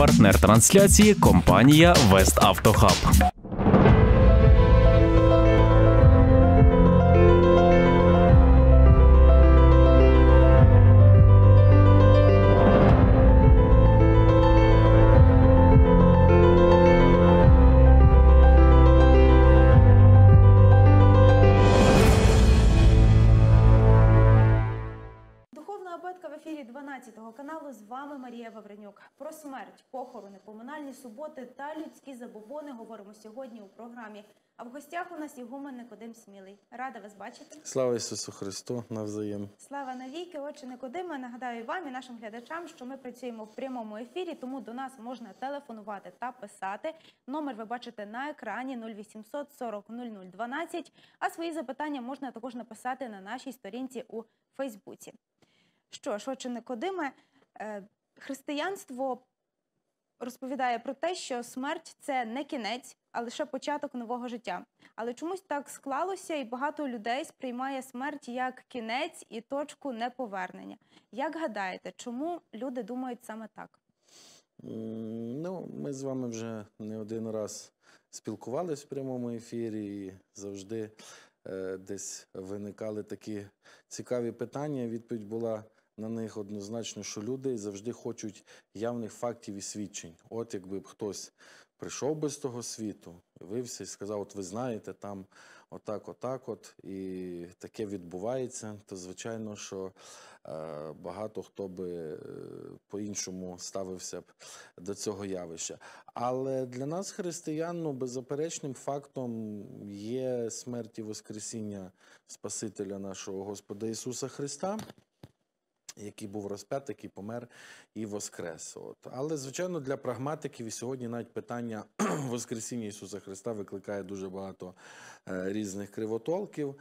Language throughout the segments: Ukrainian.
Партнер трансляції компанія «Веставтохаб». Чорної суботи та людські забобони говоримо сьогодні у програмі. А в гостях у нас Ігуменник Одим Смілий. Рада вас бачити. Слава Ісусу Христу навзаєм. Слава навіки, отче Никодиме. Нагадаю вам і нашим глядачам, що ми працюємо в прямому ефірі, тому до нас можна телефонувати та писати. Номер ви бачите на екрані 0800 40 0012, А свої запитання можна також написати на нашій сторінці у Фейсбуці. Що ж, отче Никодиме, е, християнство розповідає про те, що смерть це не кінець, а лише початок нового життя. Але чомусь так склалося, і багато людей сприймає смерть як кінець і точку неповернення. Як гадаєте, чому люди думають саме так? Ну, ми з вами вже не один раз спілкувалися в прямому ефірі і завжди е, десь виникали такі цікаві питання. Відповідь була на них однозначно, що люди завжди хочуть явних фактів і свідчень. От якби б хтось прийшов би з того світу, явився і сказав: От ви знаєте, там отак, отак, от і таке відбувається, то звичайно, що е, багато хто би е, по-іншому ставився б до цього явища. Але для нас, християн, ну, беззаперечним фактом є смерть і Воскресіння Спасителя нашого Господа Ісуса Христа який був розп'ятий, який помер і воскрес. От. Але, звичайно, для прагматиків і сьогодні навіть питання Воскресіння Ісуса Христа викликає дуже багато е, різних кривотолків.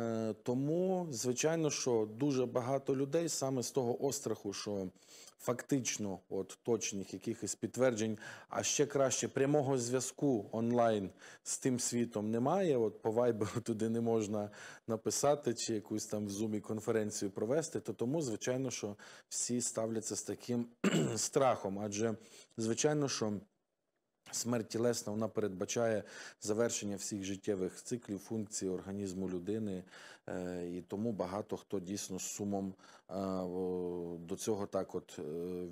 Е, тому, звичайно, що дуже багато людей саме з того остраху, що фактично от точних якихось підтверджень, а ще краще прямого зв'язку онлайн з тим світом немає. От по вайберу туди не можна написати чи якусь там в зумі конференцію провести. То тому, звичайно звичайно, що всі ставляться з таким страхом, адже звичайно, що. Смерть тілесна вона передбачає завершення всіх життєвих циклів, функцій організму людини, е, і тому багато хто дійсно з сумом е, до цього так от е,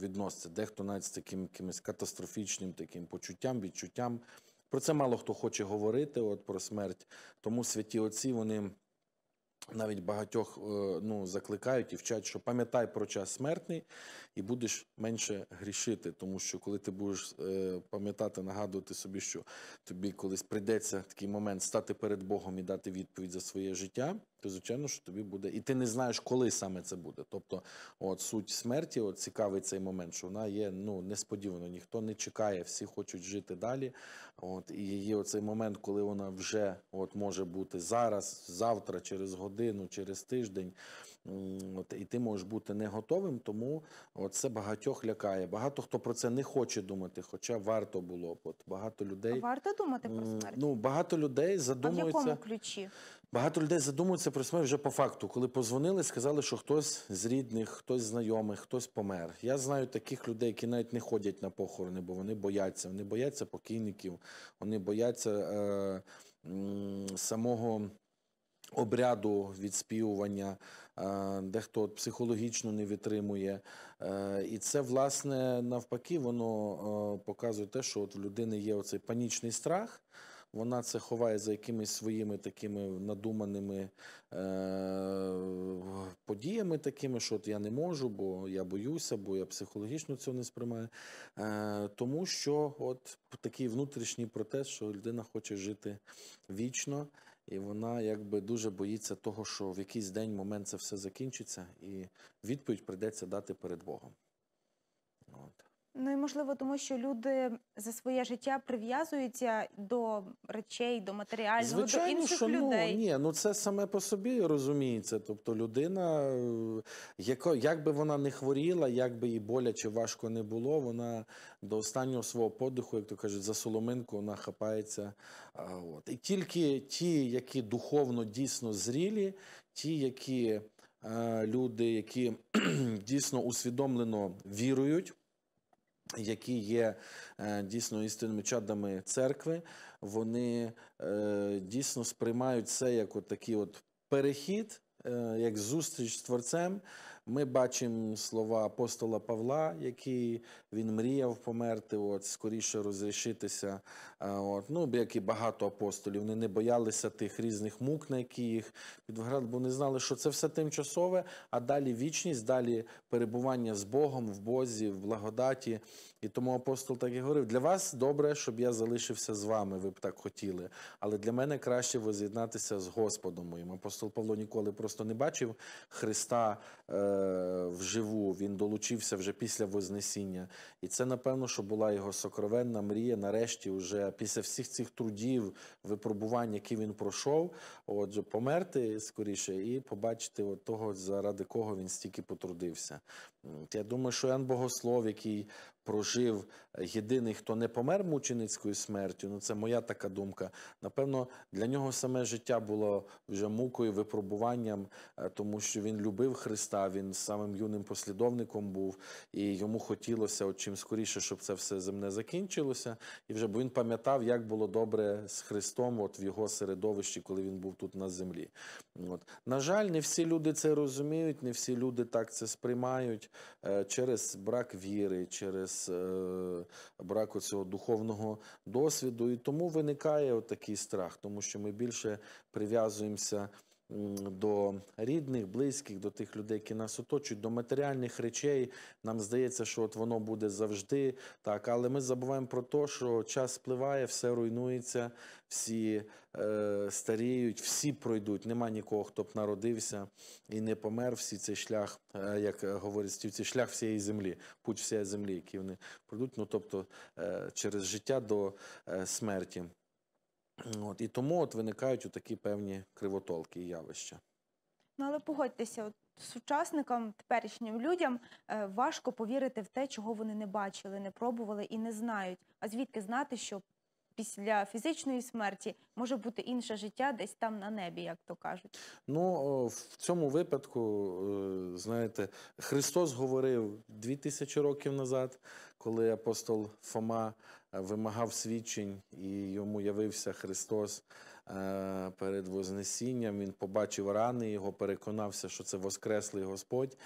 відноситься. Дехто навіть з таким якимось катастрофічним таким почуттям, відчуттям. Про це мало хто хоче говорити, от про смерть. Тому святі отці вони навіть багатьох е, ну, закликають і вчать, що пам'ятай про час смертний і будеш менше грішити. Тому що коли ти будеш е, пам'ятати, нагадувати собі, що тобі колись прийдеться такий момент стати перед Богом і дати відповідь за своє життя то звичайно, що тобі буде, і ти не знаєш, коли саме це буде. Тобто, от суть смерті, от цікавий цей момент, що вона є ну несподівано, ніхто не чекає, всі хочуть жити далі. От і її оцей момент, коли вона вже от може бути зараз, завтра, через годину, через тиждень. От, І ти можеш бути не готовим, тому це багатьох лякає. Багато хто про це не хоче думати, хоча варто було б. От багато людей варто думати про смерть. Ну багато людей задумуються. А в якому ключі? Багато людей задумуються про смерть вже по факту. Коли позвонили, сказали, що хтось з рідних, хтось знайомих, хтось помер. Я знаю таких людей, які навіть не ходять на похорони, бо вони бояться. Вони бояться покійників, вони бояться е, е самого. Обряду відспівування, е, дехто психологічно не витримує. Е, і це, власне, навпаки, воно е, показує те, що от в людини є оцей панічний страх, вона це ховає за якимись своїми такими надуманими подіями, такими, що от я не можу, бо я боюся, бо я психологічно цього не сприймаю. Тому що от такий внутрішній протест, що людина хоче жити вічно. І вона якби дуже боїться того, що в якийсь день момент це все закінчиться, і відповідь прийдеться дати перед Богом. Ну і можливо, тому що люди за своє життя прив'язуються до речей, до матеріального Звичайно, до інших що, ну, людей. Ну, ні, ну це саме по собі розуміється. Тобто, людина, е, яко, як би вона не хворіла, як би їй боляче важко не було, вона до останнього свого подиху, як то кажуть, за соломинку вона хапається. А, от. І тільки ті, які духовно дійсно зрілі, ті, які е, люди, які дійсно усвідомлено вірують які є е, дійсно істинними чадами церкви, вони е, дійсно сприймають це як от такий от перехід, е, як зустріч з творцем. Ми бачимо слова апостола Павла, який він мріяв померти, от, скоріше розрішитися. От, ну, Як і багато апостолів, вони не боялися тих різних мук, на які їх підвиграли, бо не знали, що це все тимчасове, а далі вічність, далі перебування з Богом в Бозі, в благодаті. І тому апостол так і говорив: для вас добре, щоб я залишився з вами, ви б так хотіли. Але для мене краще воз'єднатися з Господом моїм. Апостол Павло ніколи просто не бачив Христа е, вживу. Він долучився вже після Вознесіння. І це, напевно, що була його сокровенна мрія. Нарешті, вже після всіх цих трудів, випробувань, які він пройшов, отже, померти скоріше і побачити от того, заради кого він стільки потрудився. Я думаю, що Ян Богослов, який прожив єдиний, хто не помер мученицькою смертю. Ну це моя така думка. Напевно, для нього саме життя було вже мукою, випробуванням, е, тому що він любив Христа. Він самим юним послідовником був, і йому хотілося, от чим скоріше, щоб це все земне закінчилося. І вже бо він пам'ятав, як було добре з Христом, от в його середовищі, коли він був тут на землі. От на жаль, не всі люди це розуміють, не всі люди так це сприймають е, через брак віри, через через е, браку цього духовного досвіду, і тому виникає отакий страх, тому що ми більше прив'язуємося до рідних, близьких, до тих людей, які нас оточують, до матеріальних речей. Нам здається, що от воно буде завжди так. Але ми забуваємо про те, що час спливає, все руйнується, всі е, старіють, всі пройдуть. Нема нікого, хто б народився і не помер. Всі цей шлях, е, як говорять стівці, шлях всієї землі, путь всієї землі, який вони пройдуть. Ну тобто е, через життя до е, смерті. От, І тому от виникають такі певні кривотолки і явища. Ну, але погодьтеся, от сучасникам, теперішнім людям е, важко повірити в те, чого вони не бачили, не пробували і не знають. А звідки знати, що після фізичної смерті може бути інше життя десь там на небі, як то кажуть? Ну в цьому випадку, е, знаєте, Христос говорив 2000 років назад, коли апостол Фома. Е, вимагав свідчень, і йому явився Христос е, перед Вознесінням. Він побачив рани, його переконався, що це Воскреслий Господь.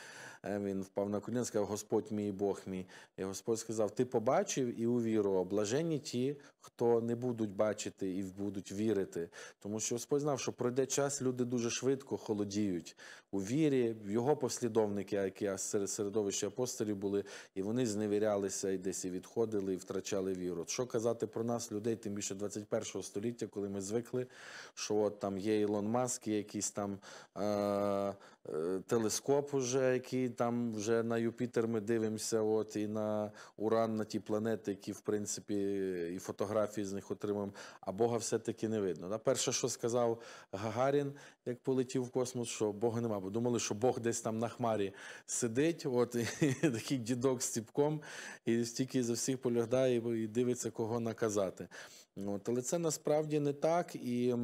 Е, він впав на коліна, сказав: Господь мій Бог мій. І Господь сказав: Ти побачив і увірував. блажені ті, хто не будуть бачити і будуть вірити. Тому що Господь знав, що пройде час, люди дуже швидко холодіють у вірі, його послідовники, які серед середовища апостолів були, і вони зневірялися і десь і відходили, і втрачали віру. Що казати про нас, людей, тим більше 21 століття, коли ми звикли, що от там є Ілон Маск, якийсь там. Е- Е, телескоп, уже, який там вже на Юпітер ми дивимося, от і на Уран, на ті планети, які в принципі і фотографії з них отримуємо, а Бога все-таки не видно. На перше, що сказав Гагарін, як полетів в космос, що Бога нема, бо думали, що Бог десь там на хмарі сидить, от і такий дідок з ціпком, і стільки за всіх полягає і дивиться, кого наказати. От, Але це насправді не так і.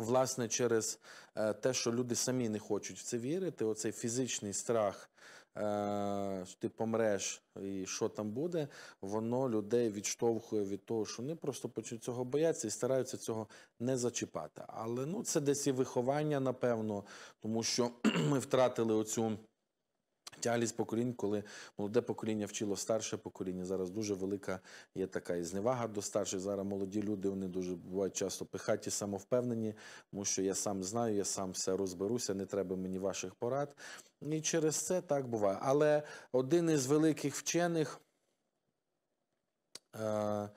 Власне, через е, те, що люди самі не хочуть в це вірити, оцей фізичний страх, е, що ти помреш і що там буде, воно людей відштовхує від того, що вони просто почуть цього бояться і стараються цього не зачіпати. Але ну це десь і виховання, напевно, тому що ми втратили оцю. Тяглість поколінь, коли молоде покоління вчило старше покоління. Зараз дуже велика є така і зневага до старших. Зараз молоді люди вони дуже бувають часто пихаті, самовпевнені, тому що я сам знаю, я сам все розберуся, не треба мені ваших порад. І через це так буває. Але один із великих вчених, е,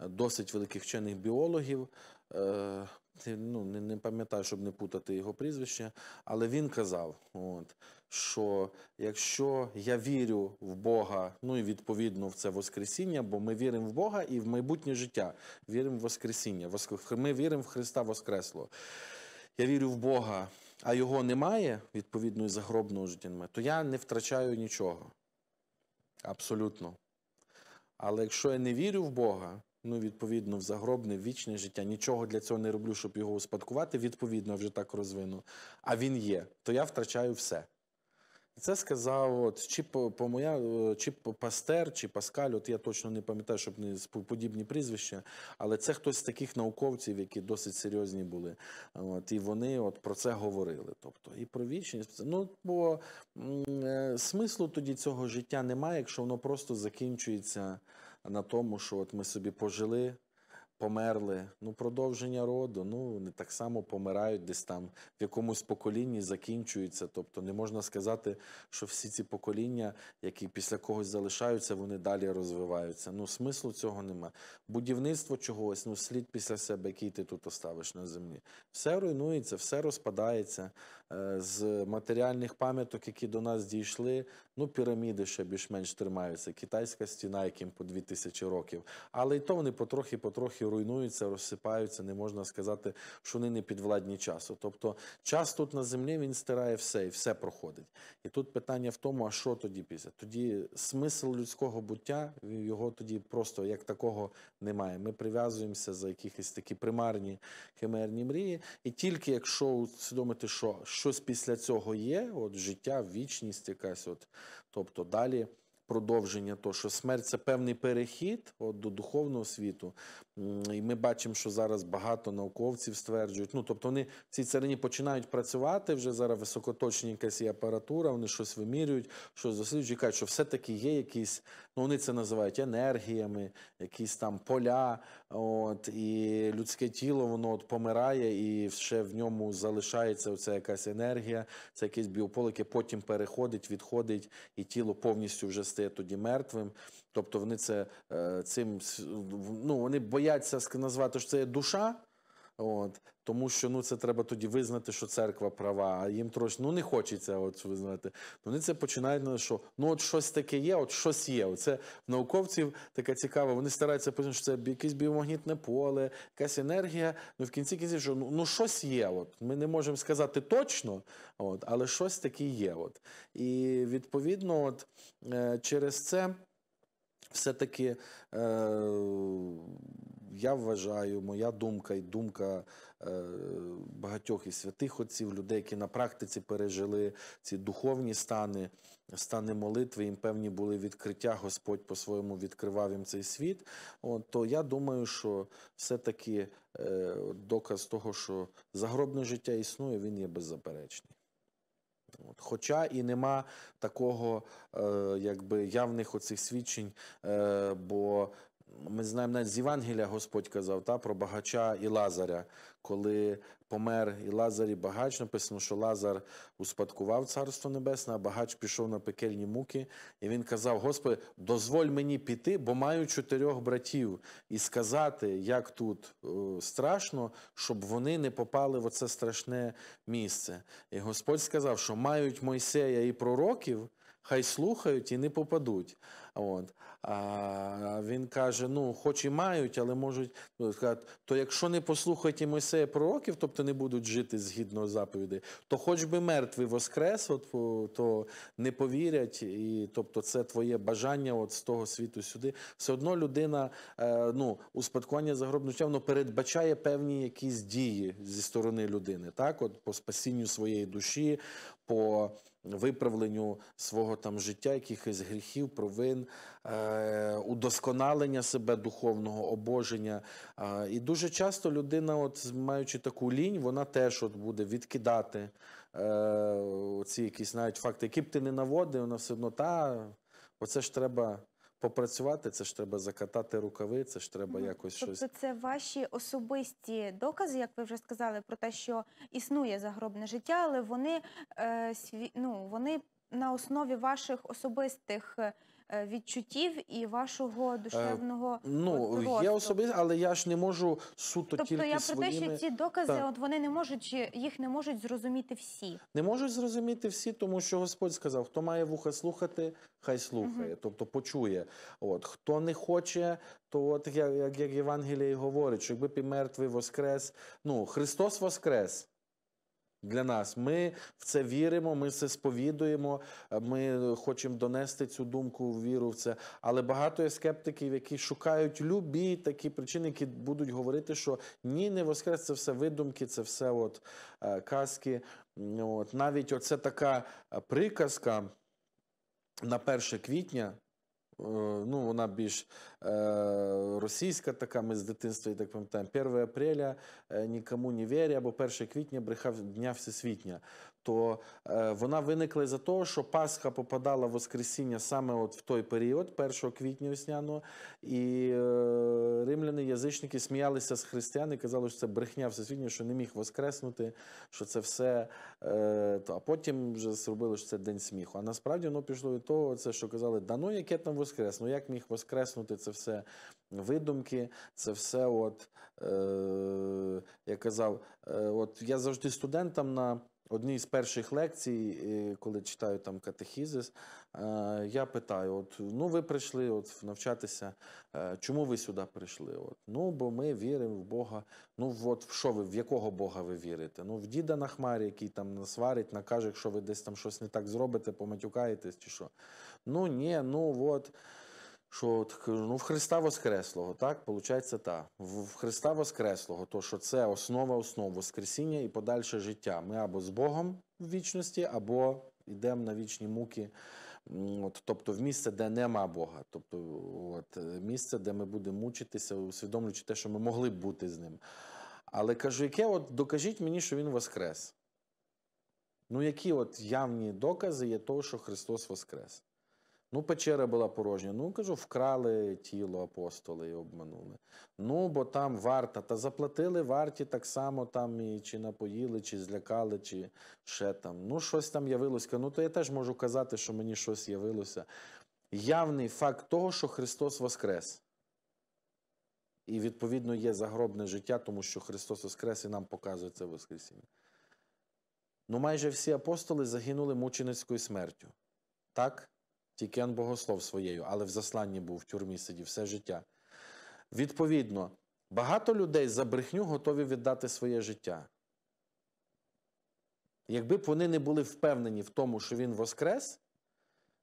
досить великих вчених біологів. Е, ну, не пам'ятаю, щоб не путати його прізвище, але він казав. от, що якщо я вірю в Бога, ну і відповідно в це Воскресіння, бо ми віримо в Бога і в майбутнє життя, віримо в Воскресіння. Ми віримо в Христа Воскресло. Я вірю в Бога, а його немає, відповідно, і загробного життя немає, то я не втрачаю нічого. Абсолютно. Але якщо я не вірю в Бога, ну, відповідно, в загробне в вічне життя, нічого для цього не роблю, щоб його успадкувати, відповідно, вже так розвину, а він є, то я втрачаю все. Це сказав от, чи по, по моя, е, чи по Пастер, чи Паскаль, от я точно не пам'ятаю, щоб не подібні прізвища, але це хтось з таких науковців, які досить серйозні були. От, І вони от про це говорили. Тобто, і про вічність. Ну, бо е, смислу тоді цього життя немає, якщо воно просто закінчується на тому, що от ми собі пожили померли. Ну, продовження роду, ну вони так само помирають десь там в якомусь поколінні закінчуються. Тобто не можна сказати, що всі ці покоління, які після когось залишаються, вони далі розвиваються. Ну, смислу цього нема. Будівництво чогось, ну слід після себе, який ти тут оставиш на землі. Все руйнується, все розпадається. Е, з матеріальних пам'яток, які до нас дійшли, ну піраміди ще більш-менш тримаються. Китайська стіна, яким по 2000 років. Але й то вони потрохи-потрохи руйнуються, розсипаються. Не можна сказати, що вони не підвладні часу. Тобто, час тут на землі він стирає все і все проходить. І тут питання в тому, а що тоді після? Тоді смисл людського буття його тоді просто як такого немає. Ми прив'язуємося за якісь такі примарні химерні мрії, і тільки якщо усвідомити, що щось після цього є, от життя, вічність якась, от, тобто далі. Продовження того, що смерть це певний перехід от, до духовного світу. І ми бачимо, що зараз багато науковців стверджують. Ну, тобто, вони в цій царині починають працювати вже зараз високоточні якась і апаратура, вони щось вимірюють, щось досліджують, кажуть, що все-таки є якісь. Ну, вони це називають енергіями, якісь там поля. От і людське тіло воно от помирає, і ще в ньому залишається оця якась енергія, це якесь біополе, яке потім переходить, відходить, і тіло повністю вже стає тоді мертвим. Тобто вони це е, цим ну вони бояться назвати, що це душа. От тому, що ну це треба тоді визнати, що церква права, а їм трошки ну не хочеться от визнати. Вони це починають на ну, що ну от щось таке є, от щось є. Це в науковців таке цікаве. Вони стараються пояснити, що це якесь біомагнітне поле, якась енергія. Ну в кінці кінці, що ну, ну щось є. От ми не можемо сказати точно, от але щось таке є. От і відповідно, от е, через це все таки. Е- я вважаю, моя думка і думка е, багатьох і святих отців, людей, які на практиці пережили ці духовні стани, стани молитви, їм певні були відкриття, Господь по-своєму відкривав їм цей світ. От, То я думаю, що все-таки е, доказ того, що загробне життя існує, він є беззаперечний. От. Хоча і нема такого е, якби явних оцих свідчень, е, бо ми знаємо навіть з Євангелія Господь казав та, про багача і Лазаря. Коли помер і Лазар і багач, написано, що Лазар успадкував Царство Небесне, а багач пішов на пекельні муки, і він казав: Господи, дозволь мені піти, бо маю чотирьох братів, і сказати, як тут е, страшно, щоб вони не попали в оце страшне місце. І Господь сказав, що мають Мойсея і пророків, хай слухають і не попадуть. От. А він каже: ну, хоч і мають, але можуть ну, сказати, то якщо не послухають і Мойсея пророків, тобто не будуть жити згідно заповіді, то хоч би мертвий воскрес, от, то не повірять, і тобто це твоє бажання от з того світу сюди. Все одно людина е, ну, успадкування загробного життя, воно передбачає певні якісь дії зі сторони людини, так, от по спасінню своєї душі. по виправленню свого там життя, якихось гріхів, провин, е, удосконалення себе духовного обоження. Е, і дуже часто людина, от маючи таку лінь, вона теж от буде відкидати е, ці якісь навіть факти, які б ти не наводив, вона все одно та. Оце ж треба попрацювати, це ж треба закатати рукави, це ж треба якось тобто щось. це ваші особисті докази, як ви вже сказали, про те, що існує загробне життя, але вони, е, сві... ну, вони на основі ваших особистих е, Е, відчуттів і вашого е, душевного ну росту. я особисто, але я ж не можу суто тобто тільки я про своїми... те, що ці докази, так. от вони не можуть їх не можуть зрозуміти всі, не можуть зрозуміти всі, тому що Господь сказав: хто має вуха слухати, хай слухає, угу. тобто почує. От хто не хоче, то от як як, Євангеліє говорить, що якби мертвий воскрес, ну Христос воскрес для нас. Ми в це віримо, ми це сповідуємо. Е, ми хочемо донести цю думку віру в це. Але багато є скептиків, які шукають любі такі причини, які будуть говорити, що ні, не воскрес, це все видумки, це все от е, казки. От навіть оце така е, приказка. На 1 квітня Е, ну вона більш е, російська така. Ми з дитинства і так пам'ятаємо. 1 апреля е, нікому не віря, або 1 квітня брехав дня всесвітня то е, вона виникла за того, що Пасха попадала в Воскресіння саме от в той період, 1 квітня весняного, і е, римляни, язичники сміялися з християн і казали, що це брехня всесвітня, що не міг воскреснути, що це все. Е, а потім вже зробили, що це день сміху. А насправді воно пішло від того, що казали, да ну яке там воскресну, як міг воскреснути це все видумки, це все, от, е, я казав, от я завжди студентам на одній з перших лекцій, е, коли читаю там катехізис, е, я питаю: от ну ви прийшли от навчатися, е, чому ви сюди прийшли? От, Ну, бо ми віримо в Бога. Ну, от в що ви, в якого Бога ви вірите? Ну, в діда на хмарі, який там насварить, накаже, якщо ви десь там щось не так зробите, поматюкаєтесь чи що. Ну, ні, ну от. Що ну, в Христа Воскреслого, так? Получається так. В Христа Воскреслого, то що це основа основ Воскресіння і подальше життя. Ми або з Богом в вічності, або йдемо на вічні муки, от, тобто в місце, де нема Бога. Тобто от, місце, де ми будемо мучитися, усвідомлюючи те, що ми могли б бути з ним. Але кажу, яке от докажіть мені, що Він Воскрес. Ну, які от явні докази є того, що Христос Воскрес? Ну, печера була порожня. Ну, кажу, вкрали тіло апостоли і обманули. Ну, бо там варта. Та заплатили варті так само там і чи напоїли, чи злякали, чи ще там. Ну, щось там явилося. Ну, то я теж можу казати, що мені щось явилося. Явний факт того, що Христос Воскрес. І, відповідно, є загробне життя, тому що Христос Воскрес і нам показує це Воскресіння. Ну, майже всі апостоли загинули мученицькою смертю. Так? Тільки Ан Богослов своєю, але в засланні був в тюрмі сидів все життя. Відповідно, багато людей за брехню готові віддати своє життя. Якби б вони не були впевнені в тому, що він воскрес,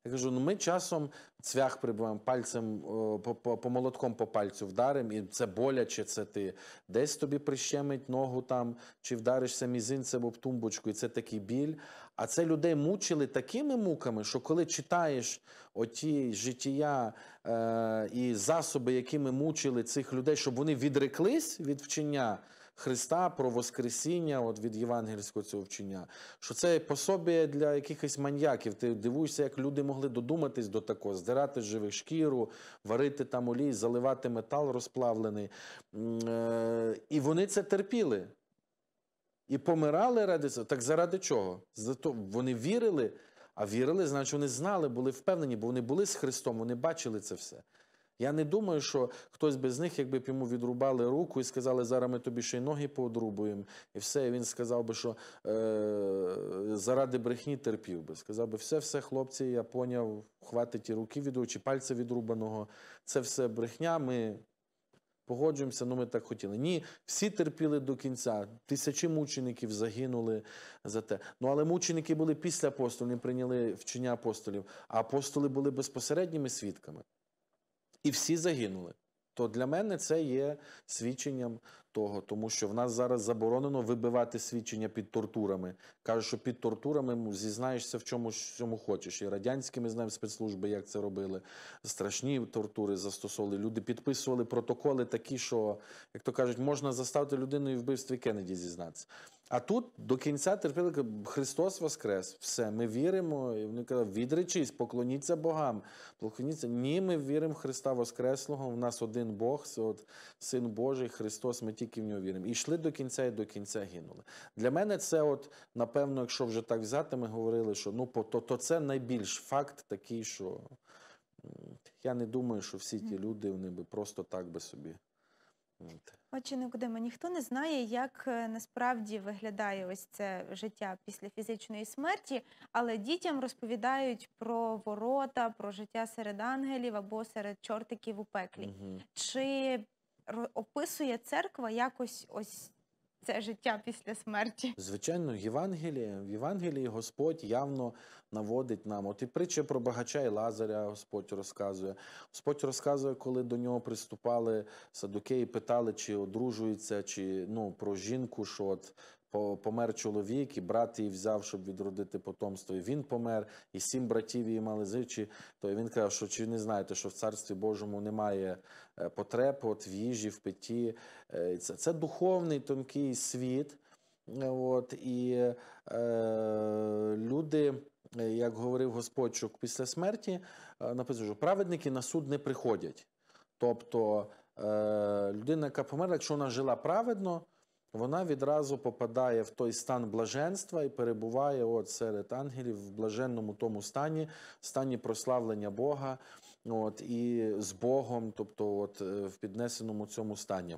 я кажу, ну ми часом цвях прибиваємо пальцем е, по, по, по молотком по пальцю вдаримо, і це боляче, це ти десь тобі прищемить ногу там, чи вдаришся мізинцем об тумбочку, і це такий біль. А це людей мучили такими муками, що коли читаєш оті життя е, і засоби, якими мучили цих людей, щоб вони відреклись від вчення. Христа, про Воскресіння от від євангельського цього вчення, що це пособі для якихось маньяків. Ти дивуєшся, як люди могли додуматись до такого, здирати живих шкіру, варити там олій, заливати метал розплавлений. Е, і вони це терпіли. І помирали ради цього. Так заради чого? Зато вони вірили, а вірили, значить, вони знали, були впевнені, бо вони були з Христом, вони бачили це все. Я не думаю, що хтось би з них, якби б йому відрубали руку і сказали, зараз ми тобі ще й ноги поодрубуємо, і все. І він сказав би, що е, заради брехні терпів би. Сказав би, все, все, хлопці, я поняв, хватить і руки від очі, пальця відрубаного. Це все брехня. Ми погоджуємося, ну ми так хотіли. Ні, всі терпіли до кінця. Тисячі мучеників загинули за те. Ну але мученики були після апостолів, не прийняли вчення апостолів, а апостоли були безпосередніми свідками і всі загинули. То для мене це є свідченням того, тому що в нас зараз заборонено вибивати свідчення під тортурами. Кажуть, що під тортурами зізнаєшся в чому чому хочеш. І радянськими знаємо спецслужби, як це робили. Страшні тортури застосовували. Люди підписували протоколи такі, що, як то кажуть, можна заставити людину і вбивстві Кеннеді зізнатися. А тут до кінця терпіли, Христос Воскрес, все, ми віримо. І вони казали, відречись, поклоніться богам, поклоніться. Ні, ми віримо в Христа Воскреслого. В нас один Бог, от, Син Божий, Христос, ми тільки в нього віримо. І йшли до кінця і до кінця гинули. Для мене це, от, напевно, якщо вже так взяти, ми говорили, що ну, то, то це найбільш факт такий, що я не думаю, що всі ті люди вони би просто так би собі. Отже, Никодима, ніхто не знає, як е, насправді виглядає ось це життя після фізичної смерті, але дітям розповідають про ворота, про життя серед ангелів або серед чортиків у пеклі. Угу. Чи описує церква якось ось це життя після смерті. Звичайно, Євангеліє, в Євангелії Господь явно наводить нам. От і притча про багача і Лазаря Господь розказує. Господь розказує, коли до нього приступали садуки і питали, чи одружується, чи ну про жінку, що от помер чоловік, і брат її взяв, щоб відродити потомство. І він помер, і сім братів її мали зичі. То він каже, що чи не знаєте, що в царстві Божому немає е, потреб от в їжі, в питі е, Це, це духовний тонкий світ. От, І е, люди, е, як говорив Господь, що після смерті написано, що праведники на суд не приходять. Тобто е, людина, яка померла, якщо вона жила праведно вона відразу попадає в той стан блаженства і перебуває от серед ангелів в блаженному тому стані, стані прославлення Бога, от, і з Богом, тобто от, е, в піднесеному цьому стані.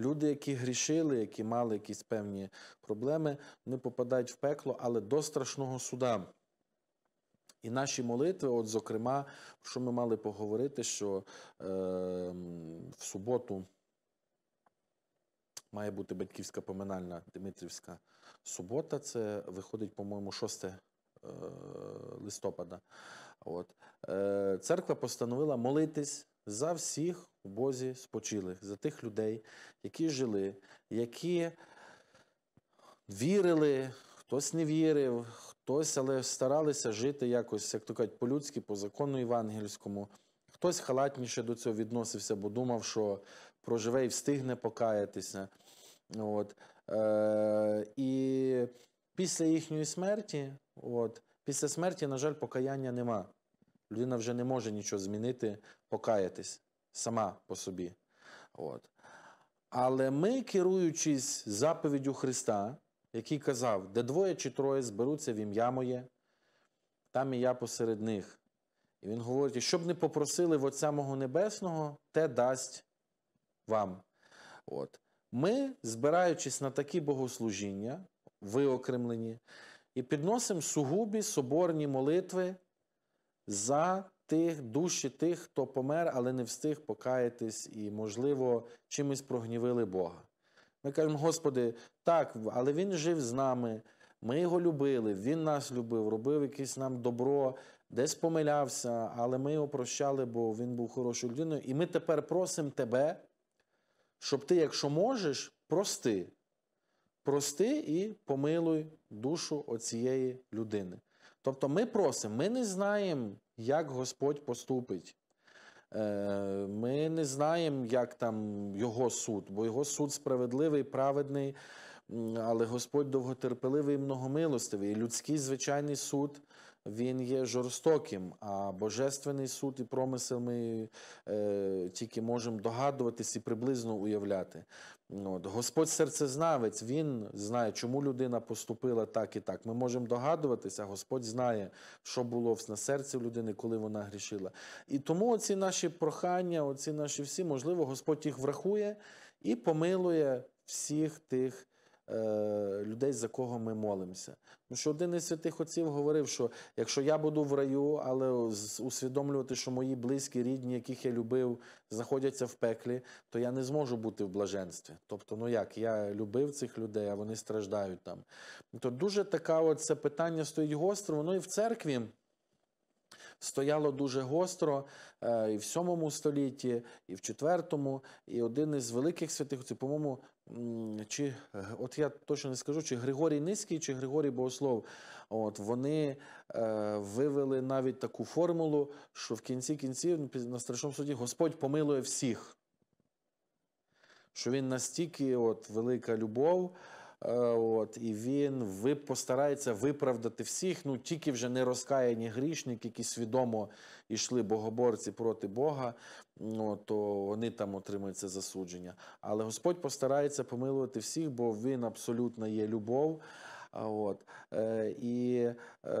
Люди, які грішили, які мали якісь певні проблеми, вони попадають в пекло, але до страшного суда. І наші молитви, от зокрема, що ми мали поговорити, що е, в суботу має бути батьківська поминальна Димитрівська субота. Це виходить, по-моєму, 6 е, листопада. От. Е, церква постановила молитись за всіх у Бозі спочилих, за тих людей, які жили, які вірили, хтось не вірив, хтось, але старалися жити якось, як то кажуть, по-людськи, по закону євангельському. Хтось халатніше до цього відносився, бо думав, що проживе і встигне покаятися. От. Е, э, І після їхньої смерті, от, після смерті, на жаль, покаяння нема. Людина вже не може нічого змінити, покаятись сама по собі. От. Але ми, керуючись заповіддю Христа, який казав, де двоє чи троє зберуться в ім'я моє, там і я посеред них. І він говорить, щоб не попросили в Отця Мого Небесного, те дасть вам. От. Ми, збираючись на такі богослужіння, виокремлені, і підносимо сугубі соборні молитви за тих душі тих, хто помер, але не встиг покаятись і, можливо, чимось прогнівили Бога. Ми кажемо, Господи, так, але Він жив з нами, ми його любили, Він нас любив, робив якесь нам добро, десь помилявся, але ми його прощали, бо він був хорошою людиною. І ми тепер просимо Тебе щоб ти, якщо можеш, прости. Прости і помилуй душу оцієї людини. Тобто ми просимо, ми не знаємо, як Господь поступить. Е, ми не знаємо, як там його суд, бо його суд справедливий, праведний, але Господь довготерпеливий і многомилостивий. І людський звичайний суд він є жорстоким, а божественний суд і промисли ми е, тільки можемо догадуватись і приблизно уявляти. От. Господь серцезнавець, Він знає, чому людина поступила так і так. Ми можемо догадуватися, Господь знає, що було на серці людини, коли вона грішила. І тому ці наші прохання, оці наші всі, можливо, Господь їх врахує і помилує всіх тих. Е, людей, за кого ми молимося. Ну що один із святих отців говорив, що якщо я буду в раю, але усвідомлювати, що мої близькі, рідні, яких я любив, знаходяться в пеклі, то я не зможу бути в блаженстві. Тобто, ну як я любив цих людей, а вони страждають там. То дуже така от це питання стоїть гостро, воно і в церкві. Стояло дуже гостро е, і в VII столітті, і в IV, і один із великих святих, по-моєму, чи е, от я точно не скажу, чи Григорій Низький, чи Григорій Богослов, от вони е, вивели навіть таку формулу, що в кінці кінців на страшному суді Господь помилує всіх, що він настільки от, велика любов, е, от, і він ви, постарається виправдати всіх, ну тільки вже не розкаяні грішники, які свідомо йшли богоборці проти Бога. Ну, то вони там отримають це засудження. Але Господь постарається помилувати всіх, бо Він абсолютно є любов. От. Е, І, е,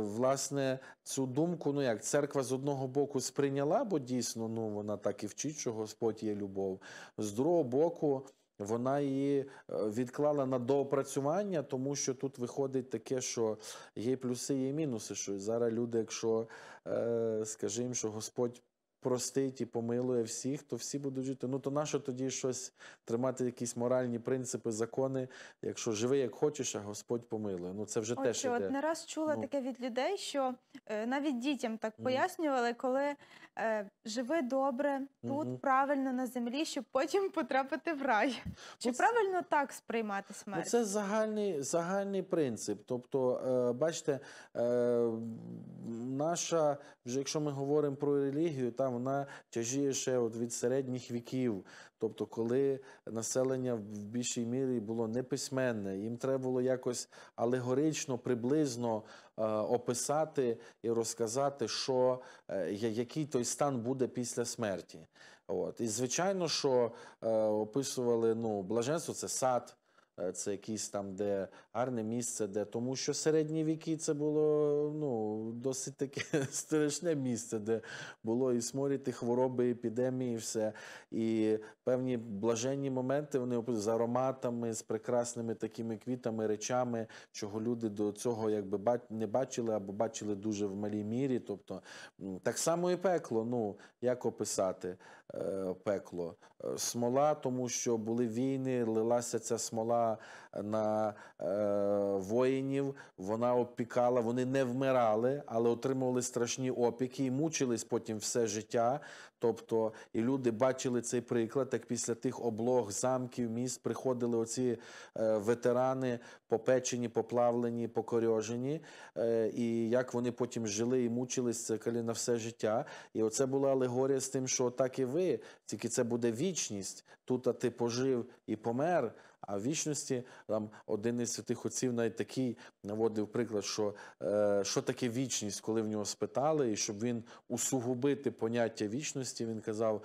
власне, цю думку, ну як церква з одного боку сприйняла, бо дійсно ну, вона так і вчить, що Господь є любов. З другого боку, вона її е, відклала на доопрацювання, тому що тут виходить таке, що є плюси, є мінуси. Що зараз люди, якщо е, скажімо, що Господь простить і помилує всіх, то всі будуть жити. Ну то нащо тоді щось тримати, якісь моральні принципи, закони? Якщо живи як хочеш, а Господь помилує. Ну це вже От, теж іде. не раз чула ну. таке від людей, що е, навіть дітям так пояснювали, коли е, живи добре, тут mm правильно на землі, щоб потім потрапити в рай. Чи ну, це... правильно так сприймати ну, смерть? Ну, Це загальний загальний принцип. Тобто, е, бачите, е, наша вже якщо ми говоримо про релігію, там вона тяжіє ще от від середніх віків, тобто, коли населення в більшій мірі було неписьменне, їм треба було якось алегорично, приблизно е, описати і розказати, що е, який той стан буде після смерті. От і звичайно, що е, описували ну блаженство, це сад. Е, це якісь там, де гарне місце, де тому що середні віки це було ну, досить таке страшне місце, де було і сморід, і хвороби, і епідемії, і все. І певні блаженні моменти вони з ароматами, з прекрасними такими квітами, речами, чого люди до цього якби не бачили або бачили дуже в малій мірі. Тобто так само і пекло, ну як описати. Е, пекло. Е, смола, тому що були війни, лилася ця смола на е, воїнів. Вона опікала, вони не вмирали, але отримували страшні опіки і мучились потім все життя. Тобто, і люди бачили цей приклад. як після тих облог, замків, міст приходили оці е, ветерани, попечені, поплавлені, покорьожені, е, і як вони потім жили і мучились це калі на все життя. І оце була алегорія з тим, що так і ви, тільки це буде вічність. Тут а ти пожив і помер. А в вічності там один із святих отців навіть такий наводив приклад, що е, що таке вічність, коли в нього спитали, і щоб він усугубити поняття вічності, він казав,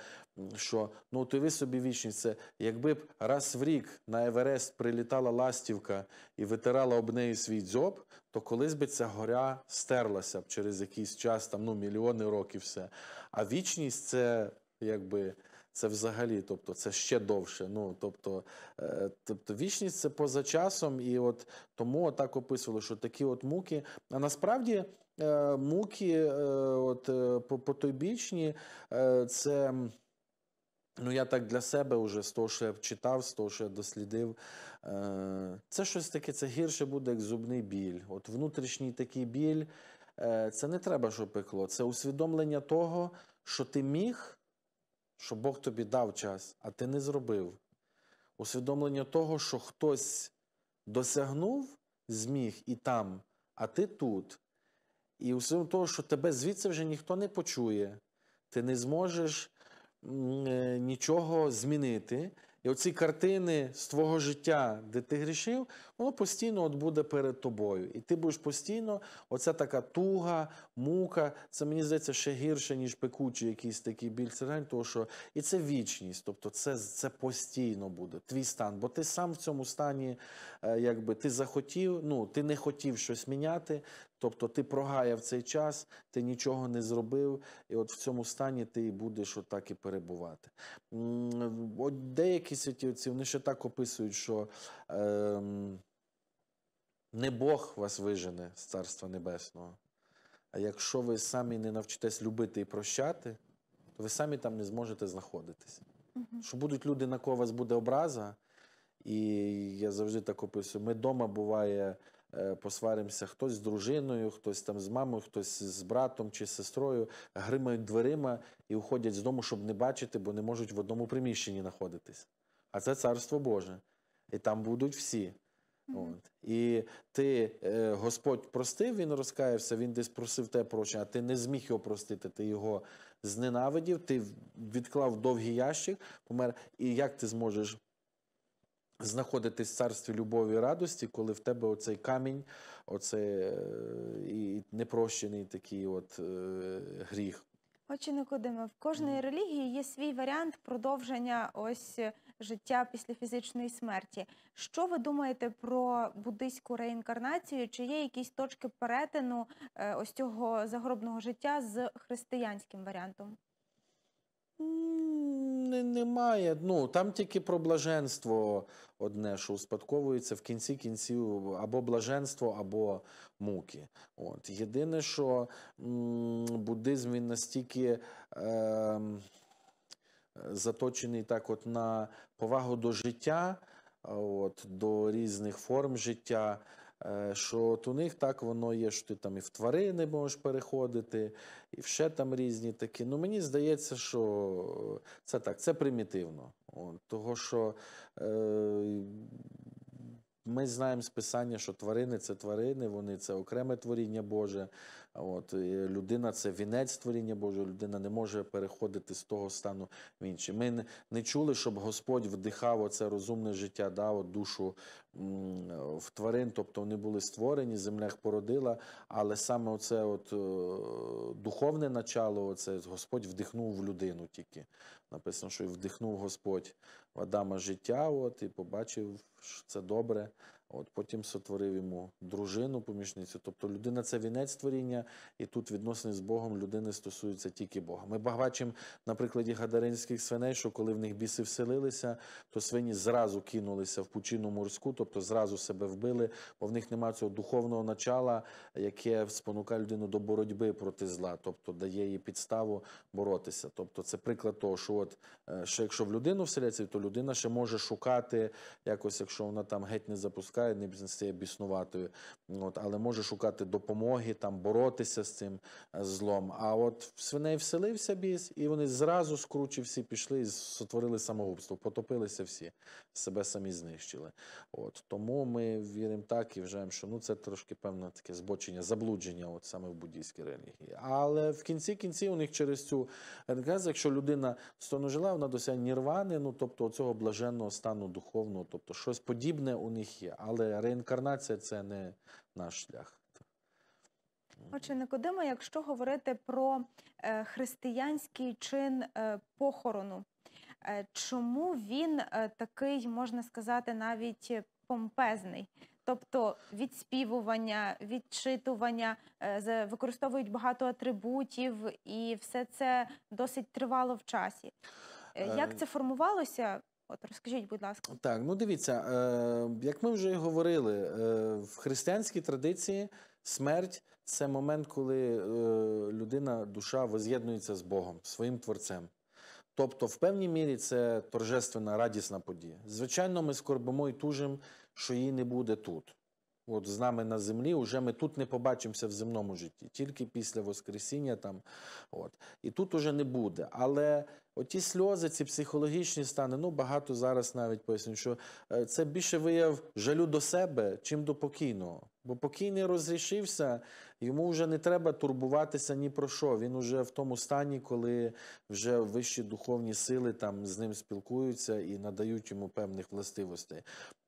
що ну ти ви собі вічність, це якби б раз в рік на Еверест прилітала ластівка і витирала об неї свій дзьоб, то колись би ця горя стерлася б через якийсь час, там ну мільйони років все. А вічність це якби. Це взагалі, тобто це ще довше. Ну тобто, е, тобто вічність це поза часом, і от тому так описували, що такі от муки. А насправді е, муки, е, по от потойбічні, це. Ну, я так для себе вже з того, що я читав, з того, що я дослідив. Це щось таке, це гірше буде, як зубний біль. От внутрішній такий біль це не треба, що пекло. Це усвідомлення того, що ти міг, що Бог тобі дав час, а ти не зробив. Усвідомлення того, що хтось досягнув, зміг і там, а ти тут. І усвідомлення того, що тебе звідси вже ніхто не почує, ти не зможеш е, нічого змінити. І оці картини з твого життя, де ти грішив, воно постійно от буде перед тобою. І ти будеш постійно, оця така туга, мука. Це мені здається ще гірше, ніж пекучі якісь такі біль сирень, тому що і це вічність, тобто це це постійно буде твій стан. Бо ти сам в цьому стані, е, якби ти захотів, ну ти не хотів щось міняти. Тобто ти прогаяв цей час, ти нічого не зробив, і от в цьому стані ти будеш отак і перебувати. От Деякі святівці вони ще так описують, що. Е не Бог вас вижене з Царства Небесного. А якщо ви самі не навчитесь любити і прощати, то ви самі там не зможете знаходитися. Угу. Що будуть люди, на кого вас буде образа, і я завжди так описую: ми вдома буває. Е, посваримося хтось з дружиною, хтось там з мамою, хтось з братом чи з сестрою, гримають дверима і уходять з дому, щоб не бачити, бо не можуть в одному приміщенні знаходитись. А це царство Боже. І там будуть всі. От. І ти, е, Господь простив, він розкаявся, він десь просив те прощення, а ти не зміг його простити, ти його зненавидів, ти відклав довгий ящик, помер. І як ти зможеш знаходитись в царстві любові і радості, коли в тебе оцей камінь, оцей е, і непрощений такий от е, гріх? Отже, Никодиме, в кожної релігії є свій варіант продовження ось життя після фізичної смерті. Що ви думаєте про буддийську реінкарнацію? Чи є якісь точки перетину е, ось цього загробного життя з християнським варіантом? Немає. Ну там тільки про блаженство одне, що успадковується в кінці кінців або блаженство, або муки. От єдине, що буддизм він настільки. Е заточений так, от на повагу до життя, от, до різних форм життя. Е, що от у них так воно є, що ти там і в тварини можеш переходити, і ще там різні такі. Ну мені здається, що це так, це примітивно. От, Того, що е, ми знаємо з писання, що тварини це тварини, вони це окреме творіння Боже. От людина це вінець творіння Боже. Людина не може переходити з того стану в інший. Ми не чули, щоб Господь вдихав оце розумне життя, да, душу в тварин, тобто вони були створені, земля їх породила. Але саме оце от е, духовне начало, оце Господь вдихнув в людину тільки. Написано, що і вдихнув Господь в Адама життя, от, і побачив, що це добре. От Потім сотворив йому дружину, помічницю. Тобто людина це вінець творіння, і тут відносини з Богом людини стосуються тільки Бога. Ми бачимо на прикладі гадаринських свиней, що коли в них біси вселилися, то свині зразу кинулися в пучину морську, тобто зразу себе вбили, бо в них нема цього духовного начала, яке спонукає людину до боротьби проти зла, тобто дає їй підставу боротися. Тобто, це приклад того, що от е, що якщо в людину вселяться, то людина ще може шукати якось, якщо вона там геть не запускає шукає, не стає біснуватою, от, але може шукати допомоги, там боротися з цим е, злом. А от в свиней вселився біс, і вони зразу скручі всі пішли і сотворили самогубство, потопилися всі, себе самі знищили. От Тому ми віримо так і вважаємо, що ну це трошки певне таке збочення, заблудження, от саме в буддійській релігії. Але в кінці кінці у них через цю ренказ, якщо людина жила, вона досягає нірвани, ну тобто цього блаженного стану духовного, тобто щось подібне у них є але реінкарнація це не наш шлях. Отже, Никодима, якщо говорити про е, християнський чин е, похорону, е, чому він такий, можна сказати, навіть помпезний? Тобто відспівування, відчитування, використовують багато атрибутів, і все це досить тривало в часі. Як це формувалося? От розкажіть, будь ласка, так ну дивіться, е, як ми вже говорили, е, в християнській традиції смерть це момент, коли е, людина, душа воз'єднується з Богом, своїм творцем. Тобто, в певній мірі це торжественна радісна подія. Звичайно, ми скорбимо і тужимо, що її не буде тут от з нами на землі, уже ми тут не побачимося в земному житті, тільки після Воскресіння там. от. І тут уже не буде. Але оті сльози, ці психологічні стани, ну багато зараз навіть пояснюють, що е, це більше вияв жалю до себе, чим до покійного. Бо покійний розрішився, йому вже не треба турбуватися ні про що. Він вже в тому стані, коли вже вищі духовні сили там з ним спілкуються і надають йому певних властивостей.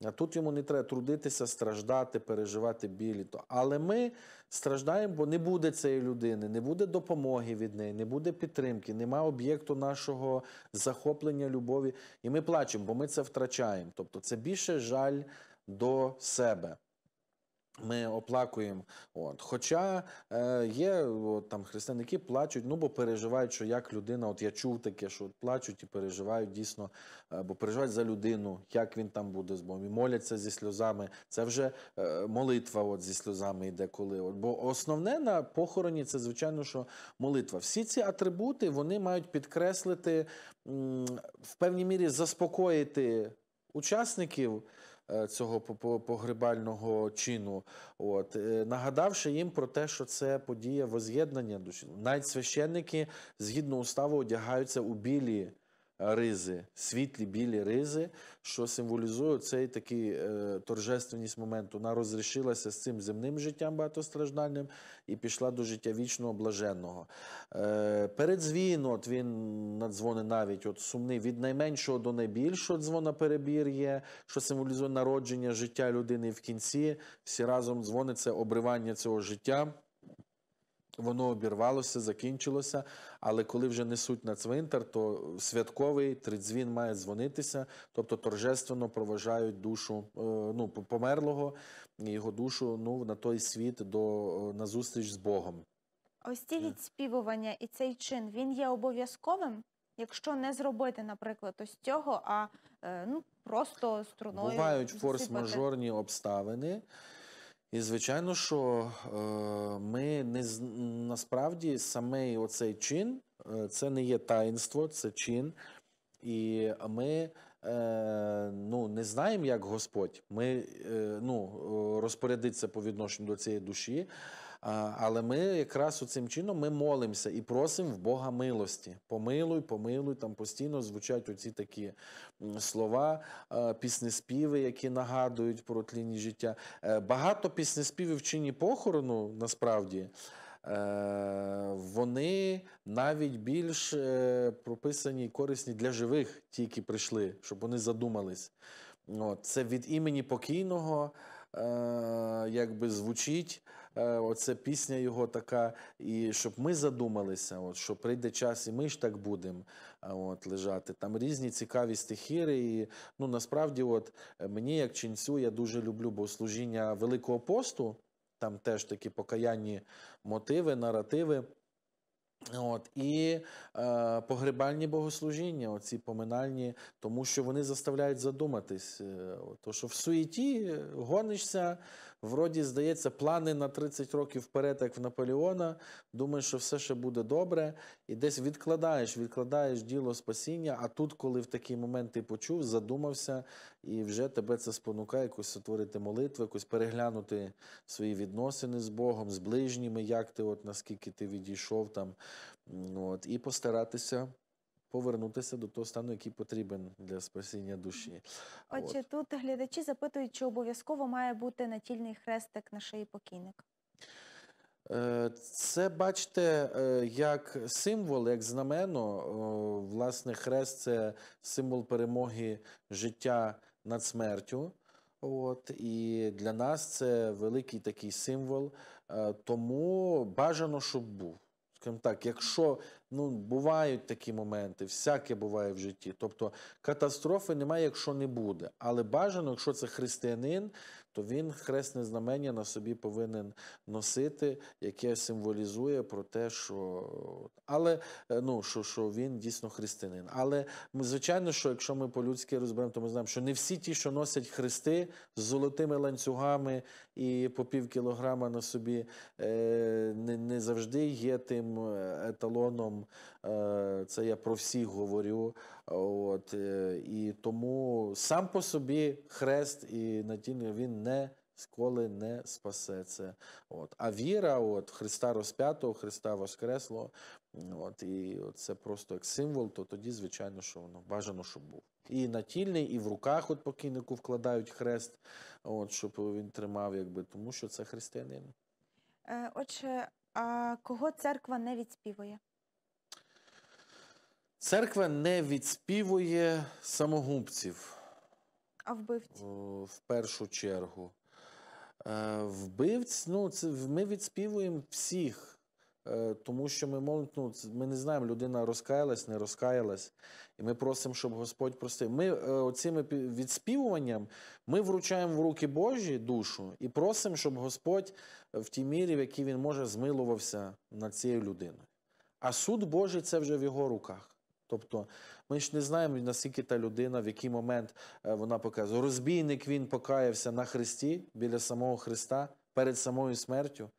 А тут йому не треба трудитися, страждати, переживати білі. Але ми страждаємо, бо не буде цієї людини, не буде допомоги від неї, не буде підтримки, нема об'єкту нашого захоплення, любові. І ми плачемо, бо ми це втрачаємо. Тобто це більше жаль до себе. Ми оплакуємо, от хоча е, є от, там християники плачуть, ну бо переживають, що як людина, от я чув таке, що от плачуть і переживають дійсно, е, бо переживають за людину, як він там буде з Богом, і моляться зі сльозами. Це вже е, молитва, от зі сльозами йде коли. От, Бо основне на похороні це звичайно, що молитва. Всі ці атрибути вони мають підкреслити м, в певній мірі заспокоїти учасників. Е, цього погребального чину, от е, нагадавши їм про те, що це подія воз'єднання душі. Навіть священники згідно уставу одягаються у білі ризи, світлі білі ризи, що символізує цей такий е, торжественність моменту. Вона розрішилася з цим земним життям багатостраждальним і пішла до життя вічного блаженного. Е, Передзвін, от він надзвонить навіть от сумний, від найменшого до найбільшого дзвона перебір є, що символізує народження життя людини в кінці. Всі разом дзвониться обривання цього життя воно обірвалося, закінчилося. Але коли вже несуть на цвинтар, то святковий тридзвін має дзвонитися, тобто торжественно проважають душу е, ну, померлого його душу ну, на той світ до е, на зустріч з Богом. Ось ці е. відспівування і цей чин він є обов'язковим, якщо не зробити, наприклад, ось цього, а ну просто струною. Бувають форс-мажорні обставини. І, звичайно, що е, ми не насправді саме оцей чин, е, це не є таїнство, це чин. І ми е, ну, не знаємо, як Господь ми ну, розпорядиться по відношенню до цієї душі. Але ми якраз цим чином ми молимося і просимо в Бога милості. Помилуй, помилуй. Там постійно звучать оці такі слова, е, піснеспіви, які нагадують про тлінні життя. Е, багато піснеспівів в чині похорону насправді. Е, вони навіть більш прописані і корисні для живих, ті, які прийшли, щоб вони задумались. Це від імені покійного якби звучить Е, оце пісня його така, і щоб ми задумалися, от, що прийде час, і ми ж так будемо е, лежати. Там різні цікаві стихіри. І ну насправді, от мені, як ченцю, я дуже люблю богослужіння Великого посту. Там теж такі покаянні мотиви, наративи. От, І е, погребальні богослужіння, оці поминальні, тому що вони заставляють задуматись. Е, то, що в суєті гонишся, вроді, здається, плани на 30 років вперед, як в Наполеона. Думаєш, що все ще буде добре, і десь відкладаєш, відкладаєш діло спасіння. А тут, коли в такий момент ти почув, задумався, і вже тебе це спонукає, якось сотворити молитву, якось переглянути свої відносини з Богом, з ближніми, як ти, от наскільки ти відійшов там, от, і постаратися повернутися до того стану, який потрібен для спасіння душі. Отже, От. тут глядачі запитують, чи обов'язково має бути натільний хрестик на шиї покійник, е, Це бачите е, як символ, як знамено. Власне, хрест це символ перемоги життя над смертю. От, І для нас це великий такий символ, е, тому бажано, щоб був. Скажімо так, якщо ну бувають такі моменти, всяке буває в житті. Тобто катастрофи немає, якщо не буде. Але бажано, якщо це християнин, то він хресне знамення на собі повинен носити, яке символізує про те, що але е, ну що що він дійсно християнин. Але звичайно, що якщо ми по-людськи розберемо, то ми знаємо, що не всі ті, що носять хрести з золотими ланцюгами і по пів кілограма на собі е, не завжди є тим е, еталоном. Е, це я про всіх говорю. От, І тому сам по собі хрест і натіння він не. Сколи не спасе це. От. А віра, от, Христа розп'ятого, Христа Воскресло, от, і це просто як символ, то тоді, звичайно, що воно бажано, щоб був. І натільний, і в руках от покійнику вкладають хрест, от, щоб він тримав, якби, тому що це християнин. Е, отже, а кого церква не відспівує? Церква не відспівує самогубців. А вбивців? в першу чергу. Е, вбивць, ну, це, ми відспівуємо всіх. Е, тому що ми молимо, ну, ми не знаємо, людина розкаялась, не розкаялась, і ми просимо, щоб Господь простив. Ми е, оцими відспівуванням ми вручаємо в руки Божі душу і просимо, щоб Господь е, в тій мірі, в якій він може, змилувався над цією людиною. А суд Божий це вже в його руках. Тобто ми ж не знаємо, наскільки та людина, в який момент вона показує. Розбійник він покаявся на Христі біля самого Христа перед самою смертю.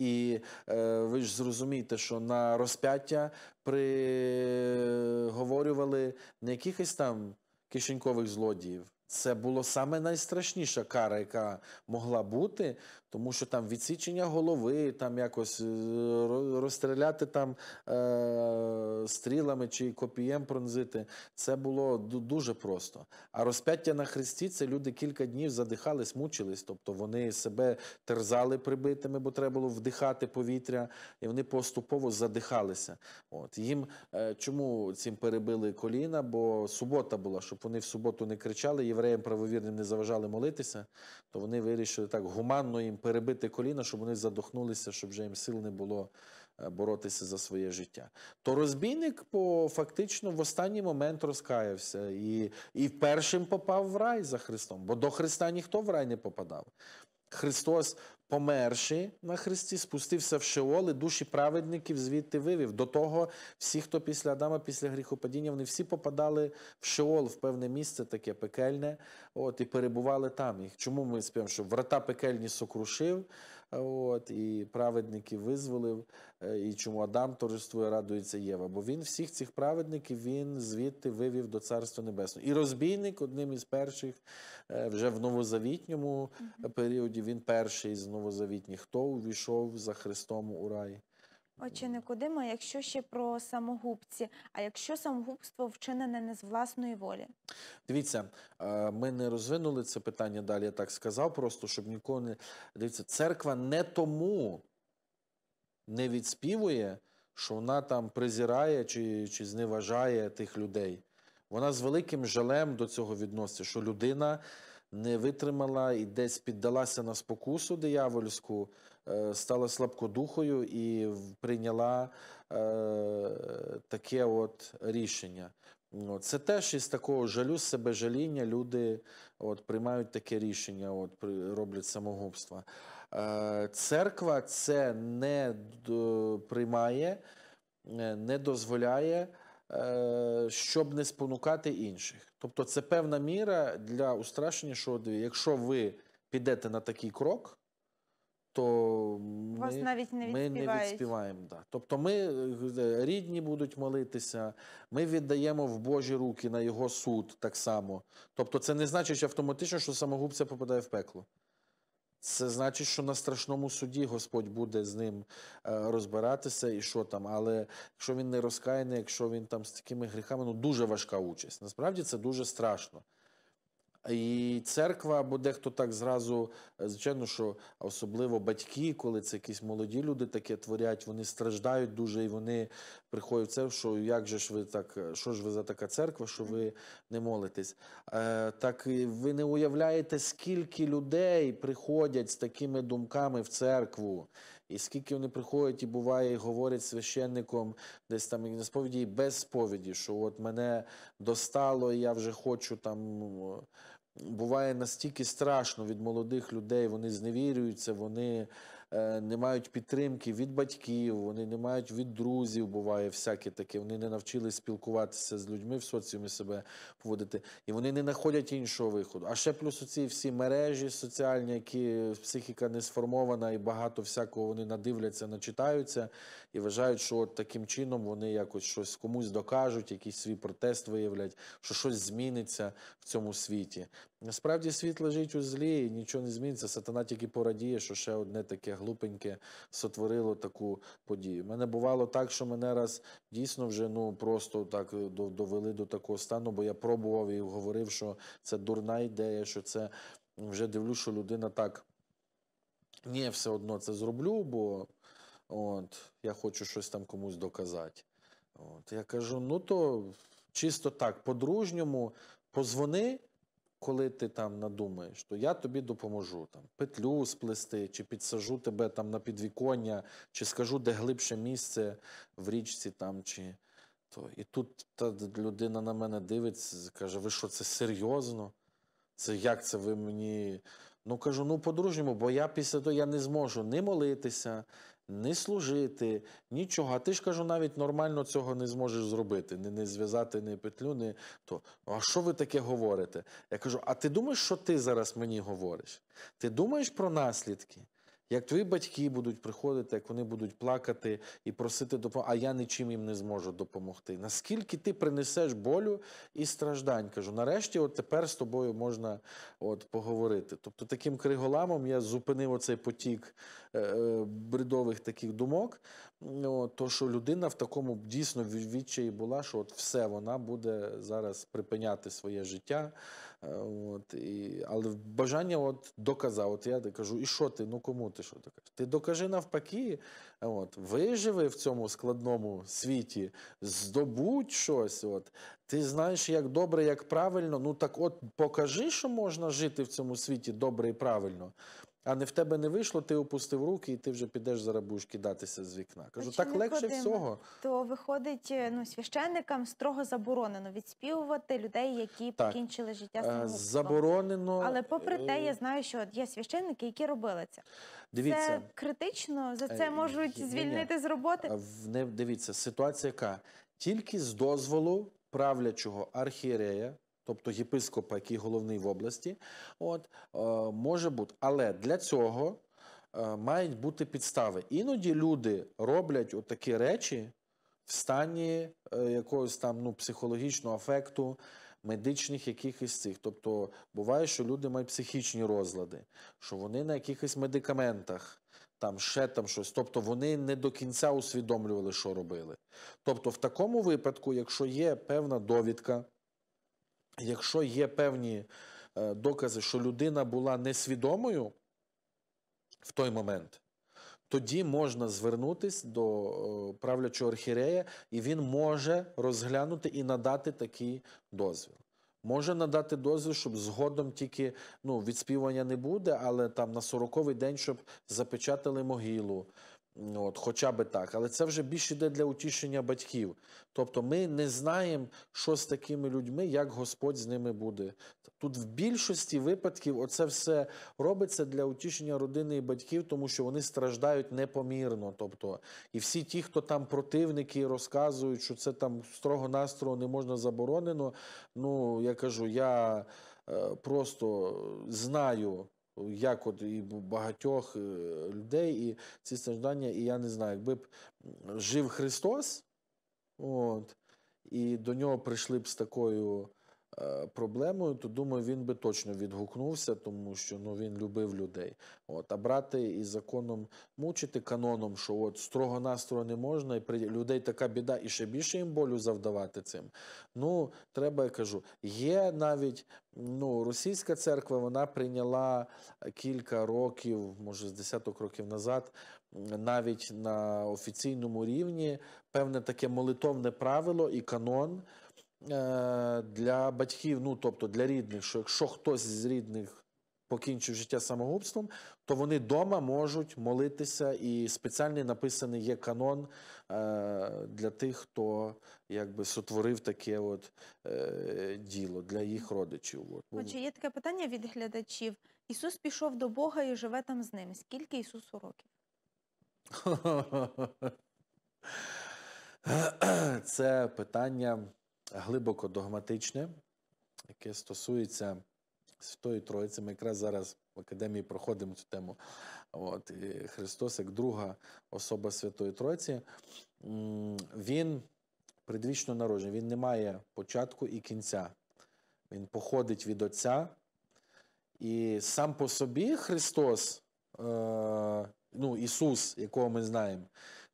І е, ви ж зрозумієте, що на розп'яття приговорювали не якихось там кишенькових злодіїв. Це було саме найстрашніша кара, яка могла бути, тому що там відсічення голови, там якось е, розстріляти там е, стрілами чи копієм пронзити, це було дуже просто. А розп'яття на хресті це люди кілька днів задихались, мучились, тобто вони себе терзали прибитими, бо треба було вдихати повітря, і вони поступово задихалися. От їм е, чому цим перебили коліна? Бо субота була, щоб вони в суботу не кричали, євреям правовірним не заважали молитися, то вони вирішили так гуманно їм перебити коліна, щоб вони задохнулися, щоб вже їм сил не було е, боротися за своє життя. То розбійник по фактично в останній момент розкаявся і, і першим попав в рай за Христом, бо до Христа ніхто в рай не попадав. Христос померши на Христі, спустився в Шеол і душі праведників звідти вивів. До того всі, хто після Адама, після гріхопадіння, вони всі попадали в Шеол, в певне місце таке пекельне, от і перебували там. І чому ми співаємо, що врата пекельні сокрушив? от, і праведників визволив, е, і чому Адам торжествує, радується Єва. Бо він всіх цих праведників він звідти вивів до Царства Небесного. І розбійник одним із перших е, вже в новозавітньому періоді. Він перший з новозавітніх, хто увійшов за Христом у рай. Отче Никодима, якщо ще про самогубці, а якщо самогубство вчинене не з власної волі, дивіться, е, ми не розвинули це питання далі. Я так сказав, просто щоб нікого не дивіться. Церква не тому не відспівує, що вона там призирає чи, чи зневажає тих людей. Вона з великим жалем до цього відноситься, що людина не витримала і десь піддалася на спокусу диявольську. Е, стала слабкодухою і прийняла е, таке от рішення. Це теж із такого жалю, себе жаління люди от, приймають таке рішення, от, роблять самогубства. Е, церква це не приймає, не дозволяє, щоб не спонукати інших. Тобто це певна міра для устрашення, що якщо ви підете на такий крок, то ми, Вас навіть не ми не відспіваємо. Да. Тобто ми е, рідні будуть молитися, ми віддаємо в Божі руки на його суд так само. Тобто, це не значить що автоматично, що самогубця попадає в пекло. Це значить, що на страшному суді Господь буде з ним е, розбиратися і що там. Але якщо він не розкаяний, якщо він там з такими гріхами, ну дуже важка участь. Насправді це дуже страшно. І церква, або дехто так зразу, е, звичайно, що особливо батьки, коли це якісь молоді люди таке творять, вони страждають дуже і вони приходять в це, що як же ж ви так, е, що ж ви за така церква, що ви не молитесь. Е, Так ви не уявляєте, скільки людей приходять з такими думками в церкву, і скільки вони приходять і буває, і говорять священником десь там на сповіді, і без сповіді, що от мене достало, і я вже хочу там. Е, буває настільки страшно від молодих людей, вони зневірюються, вони. Е, не мають підтримки від батьків, вони не мають від друзів, буває всяке таке. Вони не навчились спілкуватися з людьми в соціумі себе поводити, і вони не знаходять іншого виходу. А ще плюс оці всі мережі соціальні, які психіка не сформована, і багато всякого вони надивляться, начитаються і вважають, що от таким чином вони якось щось комусь докажуть, якийсь свій протест виявлять, що щось зміниться в цьому світі. Насправді світ лежить у злі, і нічого не зміниться. Сатана тільки порадіє, що ще одне таке глупеньке сотворило таку подію. У мене бувало так, що мене раз дійсно вже ну просто так е, довели до такого стану, бо я пробував і говорив, що це дурна ідея, що це вже дивлю, що людина так. Ні, все одно це зроблю, бо от, я хочу щось там комусь доказати. От, Я кажу: ну то чисто так, по-дружньому позвони коли ти там надумаєш, то я тобі допоможу там петлю сплести, чи підсажу тебе там на підвіконня, чи скажу, де глибше місце в річці там. чи то. І тут та людина на мене дивиться, каже: Ви що, це серйозно? Це як це ви мені? Ну кажу, ну по-дружньому, бо я після того я не зможу не молитися не служити, нічого. А ти ж кажу, навіть нормально цього не зможеш зробити, не, не зв'язати не петлю, не то. А що ви таке говорите? Я кажу: а ти думаєш, що ти зараз мені говориш? Ти думаєш про наслідки? Як твої батьки будуть приходити, як вони будуть плакати і просити допомоги, а я нічим їм не зможу допомогти. Наскільки ти принесеш болю і страждань? Кажу, нарешті, от тепер з тобою можна от поговорити. Тобто, таким криголамом я зупинив оцей потік е, е, бредових таких думок. Ну, то що людина в такому дійсно відчаї була, що от все вона буде зараз припиняти своє життя. Е, от, і, Але бажання от доказав. От я кажу, і що ти? Ну кому ти що ти Ти докажи навпаки, от, виживи в цьому складному світі, здобуть щось. От. Ти знаєш, як добре, як правильно. Ну так от покажи, що можна жити в цьому світі добре і правильно. А не в тебе не вийшло, ти опустив руки, і ти вже підеш за будеш кидатися з вікна. Кажу, так легше Вадим, всього. То виходить, е, ну священникам строго заборонено відспівувати людей, які так. покінчили життя е, самогубством. заборонено. Але попри е, те, я знаю, що є священники, які робили це. Дивіться це критично за це можуть звільнити з роботи. Не дивіться ситуація, яка тільки з дозволу правлячого архієрея тобто єпископа, який головний в області, от, е, може бути. Але для цього е, мають бути підстави. Іноді люди роблять отакі речі в стані е, якогось там ну, психологічного афекту. Медичних якихось цих, тобто буває, що люди мають психічні розлади, що вони на якихось медикаментах, там ще там щось, тобто вони не до кінця усвідомлювали, що робили. Тобто, в такому випадку, якщо є певна довідка якщо є певні е, докази, що людина була несвідомою в той момент, тоді можна звернутися до е, правлячого архірея, і він може розглянути і надати такий дозвіл. Може надати дозвіл, щоб згодом тільки ну, відспівання не буде, але там на 40-й день, щоб запечатали могилу, Ну, от, Хоча би так, але це вже більше йде для утішення батьків. Тобто ми не знаємо, що з такими людьми, як Господь з ними буде. Тут в більшості випадків оце все робиться для утішення родини і батьків, тому що вони страждають непомірно. Тобто, І всі ті, хто там противники розказують, що це там строго настрого не можна заборонено. Ну я кажу, я е, просто знаю як от і багатьох е, людей, і ці страждання, і я не знаю, якби б жив Христос, от, і до нього прийшли б з такою Е, проблемою, то думаю, він би точно відгукнувся, тому що ну він любив людей. От а брати і законом мучити каноном, що от строго настрою не можна, і при людей така біда, і ще більше їм болю завдавати цим. Ну треба я кажу, є навіть ну російська церква, вона прийняла кілька років, може з десяток років назад. Навіть на офіційному рівні певне таке молитовне правило і канон, Е, для батьків, ну тобто для рідних, що якщо хтось з рідних покінчив життя самогубством, то вони вдома можуть молитися, і спеціальний написаний є канон е, для тих, хто якби сотворив таке от е, діло для їх родичів. Отже, є таке питання від глядачів: Ісус пішов до Бога і живе там з ним. Скільки Ісусу років? Це питання глибоко догматичне, яке стосується Святої Троїці. Ми якраз зараз в академії проходимо цю тему. От, Христос, як друга особа Святої Троїці, він предвічно народжений, він не має початку і кінця. Він походить від Отця. І сам по собі Христос, е, ну, Ісус, якого ми знаємо,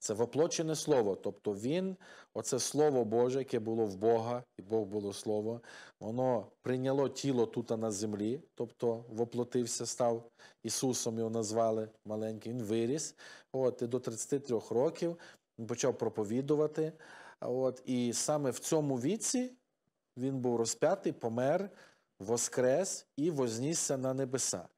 це воплочене слово. Тобто Він, оце Слово Боже, яке було в Бога, і Бог було Слово, воно прийняло тіло тут на землі, тобто воплотився, став Ісусом, його назвали маленький, Він виріс. От, І до 33 років він почав проповідувати. От, І саме в цьому віці він був розп'ятий, помер, воскрес і вознісся на небеса.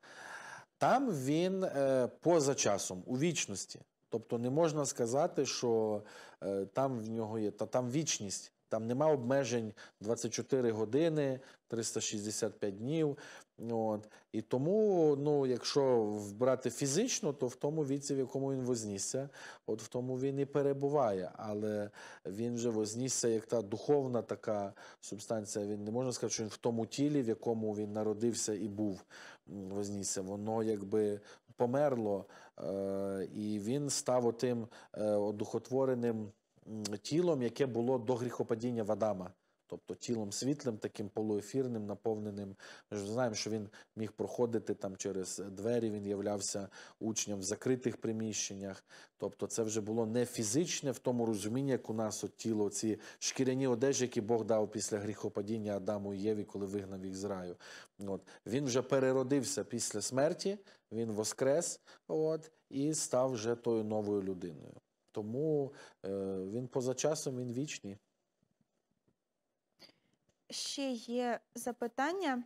Там він е, поза часом, у вічності. Тобто не можна сказати, що е, там в нього є та там вічність, там нема обмежень 24 години, 365 днів. От. І тому, ну, якщо вбрати фізично, то в тому віці, в якому він вознісся, от в тому він і перебуває. Але він вже вознісся як та духовна така субстанція. Він не можна сказати, що він в тому тілі, в якому він народився і був, вознісся. Воно якби померло, е, і він став отим е, одухотвореним тілом, яке було до гріхопадіння в Адама. Тобто тілом світлим, таким полуефірним, наповненим. Ми ж знаємо, що він міг проходити там через двері, він являвся учням в закритих приміщеннях. Тобто, це вже було не фізичне в тому розумінні, як у нас от тіло, ці шкіряні одежі, які Бог дав після гріхопадіння Адаму і Єві, коли вигнав їх з раю. От. Він вже переродився після смерті, він воскрес от, і став вже тою новою людиною. Тому е, він поза часом, він вічний. Ще є запитання,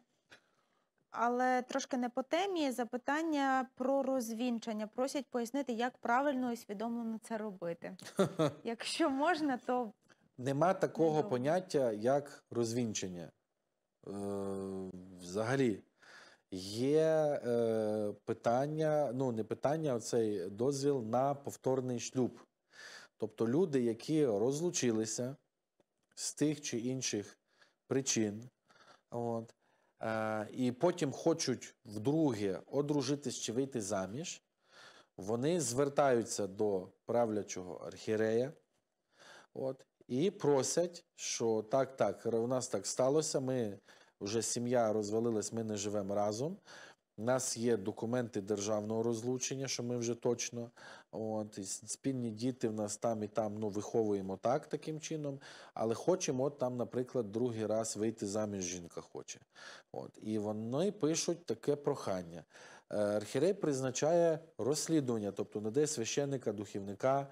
але трошки не по темі. Запитання про розвінчання. Просять пояснити, як правильно і свідомлено це робити. Якщо можна, то. Нема такого поняття, як розвінчення. Е, Взагалі, Є е, питання, ну не питання, а цей дозвіл на повторний шлюб. Тобто люди, які розлучилися з тих чи інших причин, от, е, і потім хочуть вдруге одружитись чи вийти заміж, вони звертаються до правлячого архірея от, і просять, що так, так, у нас так сталося. ми вже сім'я розвалилась, ми не живемо разом. У нас є документи державного розлучення, що ми вже точно. От, Спільні діти в нас там і там ну, виховуємо так таким чином, але хочемо от там, наприклад, другий раз вийти заміж жінка хоче. От, І вони пишуть таке прохання. Е, архірей призначає розслідування, тобто надає священника, духівника,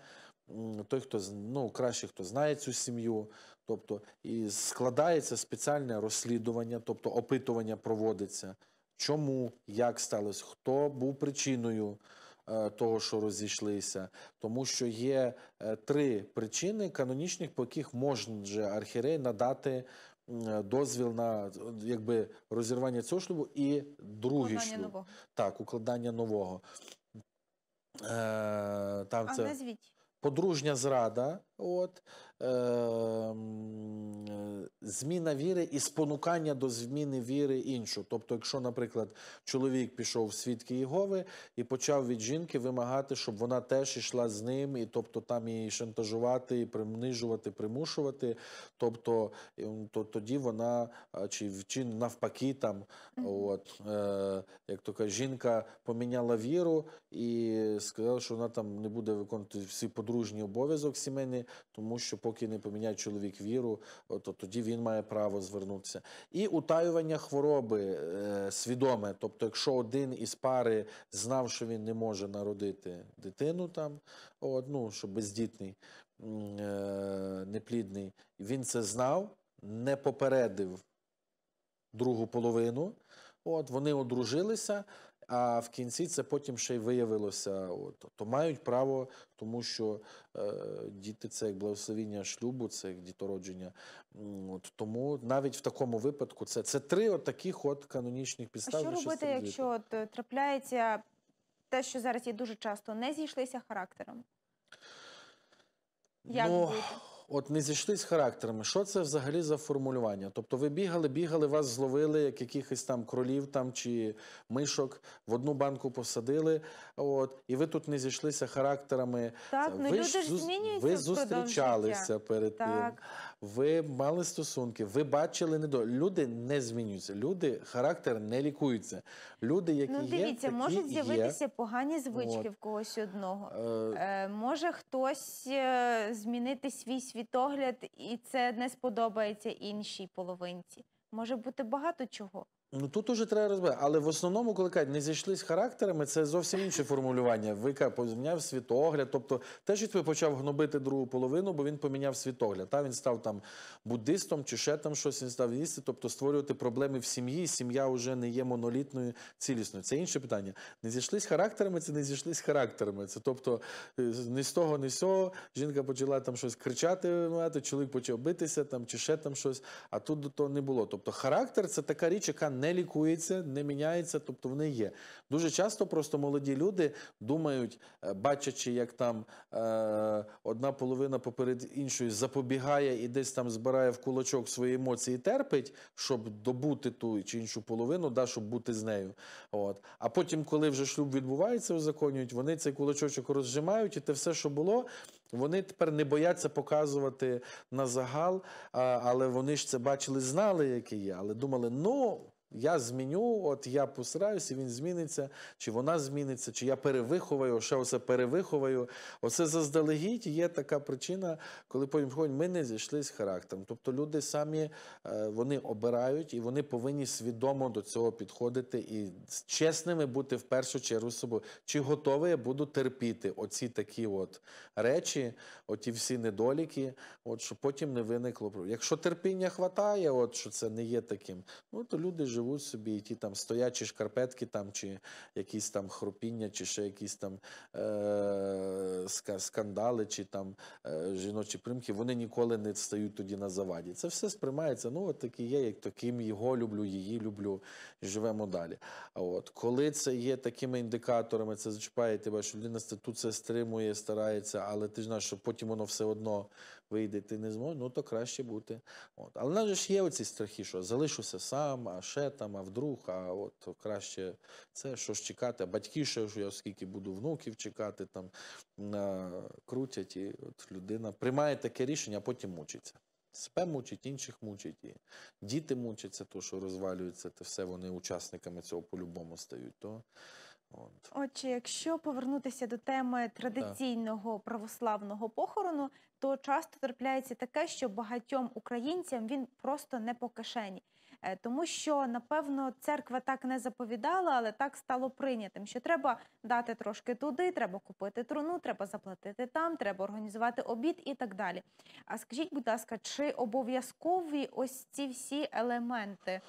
той, хто ну, краще хто знає цю сім'ю, Тобто і складається спеціальне розслідування, тобто опитування проводиться, чому як сталося, хто був причиною е, того, що розійшлися, тому що є е, три причини канонічних, по яких може архірей надати е, дозвіл на якби розірвання цього шлюбу і другий укладання шлюб. Нового. Так, укладання нового. Е, там а це назвіть. подружня зрада. От е, зміна віри і спонукання до зміни віри іншу. Тобто, якщо, наприклад, чоловік пішов в свідки Єгови і почав від жінки вимагати, щоб вона теж йшла з ним, і тобто там її шантажувати, і принижувати, примушувати, тобто ем, то, тоді вона чи чи навпаки, там от е, як то каже, жінка поміняла віру і сказала, що вона там не буде виконувати всі подружні обов'язок сімейний тому що поки не поміняє чоловік віру, то тоді він має право звернутися. І утаювання хвороби е, свідоме. Тобто, якщо один із пари знав, що він не може народити дитину там, одну, що бездітний, е, неплідний, він це знав, не попередив другу половину. От вони одружилися а в кінці це потім ще й виявилося. От, то тобто мають право, тому що е, діти це як благословіння шлюбу, це як дітородження. От, Тому навіть в такому випадку це це три от таких от канонічних підстав. А Що робити, якщо от, е, трапляється те, що зараз є дуже часто, не зійшлися характером? Як ну, бути? От не зійшли з характерами. Що це взагалі за формулювання? Тобто ви бігали, бігали, вас зловили, як якихось там кролів там чи мишок в одну банку посадили. От і ви тут не зійшлися характерами. Так, ну ви ну люди ж змінюються. Ви зустрічалися життя. перед так. тим ви мали стосунки, ви бачили недо. Люди не змінюються. Люди, характер не лікується. Люди, які ну, дивіться, є, такі можуть з'явитися погані звички От. в когось одного. Е... Е, може хтось е, змінити свій світогляд, і це не сподобається іншій половинці. Може бути багато чого. Ну тут уже треба розбирати. Але в основному, коли кажуть, не зійшлись характерами, це зовсім інше формулювання. Вика поміняв світогляд. Тобто, те, що ти почав гнобити другу половину, бо він поміняв світогляд. Та він став там буддистом чи ще там щось він став їсти, тобто створювати проблеми в сім'ї. Сім'я вже не є монолітною цілісною. Це інше питання. Не зійшлись характерами, це не зійшлись характерами. Це тобто е, ні з того, ні з цього. Жінка почала там щось кричати, мати, чоловік почав битися там чи ще там щось. А тут до того не було. Тобто, характер це така річ, яка не лікується, не міняється, тобто вони є. Дуже часто просто молоді люди думають, е, бачачи, як там е, одна половина поперед іншою запобігає і десь там збирає в кулачок свої емоції, терпить, щоб добути ту чи іншу половину, да, щоб бути з нею. От. А потім, коли вже шлюб відбувається, узаконюють, вони цей кулачочок розжимають, і те все, що було, вони тепер не бояться показувати на загал, а, але вони ж це бачили, знали, який є, але думали, ну я зміню, от я постараюся, він зміниться, чи вона зміниться, чи я перевиховаю, ще оце перевиховаю. Оце заздалегідь є така причина, коли потім ходять, ми не зійшли з характером. Тобто люди самі е, вони обирають і вони повинні свідомо до цього підходити і з чесними бути в першу чергу з собою. Чи готовий я буду терпіти оці такі от речі, оті всі недоліки, от що потім не виникло Якщо терпіння хватає, от що це не є таким, ну то люди живуть живуть собі, і ті там стоячі шкарпетки, там чи якісь там хрупіння, чи ще якісь там е- скандали, чи там е жіночі примки, вони ніколи не стають тоді на заваді. Це все сприймається. Ну, от такі є, як таким його люблю, її люблю, і живемо далі. от коли це є такими індикаторами, це зачіпає тебе, що людина тут це стримує, старається, але ти знаєш, що потім воно все одно вийде, ти не зможеш, ну то краще бути. От. Але в ж є оці страхи, що залишуся сам, а ще там, а вдруг, а от краще це що ж чекати, а батьки ще ж я оскільки буду внуків чекати, там на, крутять, і от людина приймає таке рішення, а потім мучиться. Себе мучить, інших мучить, і діти мучаться, то що розвалюється, то все вони учасниками цього по-любому стають. То От. Отже, якщо повернутися до теми традиційного православного похорону, то часто трапляється таке, що багатьом українцям він просто не по кишені. Е, тому що напевно церква так не заповідала, але так стало прийнятим. Що треба дати трошки туди, треба купити труну, треба заплатити там, треба організувати обід і так далі. А скажіть, будь ласка, чи обов'язкові ось ці всі елементи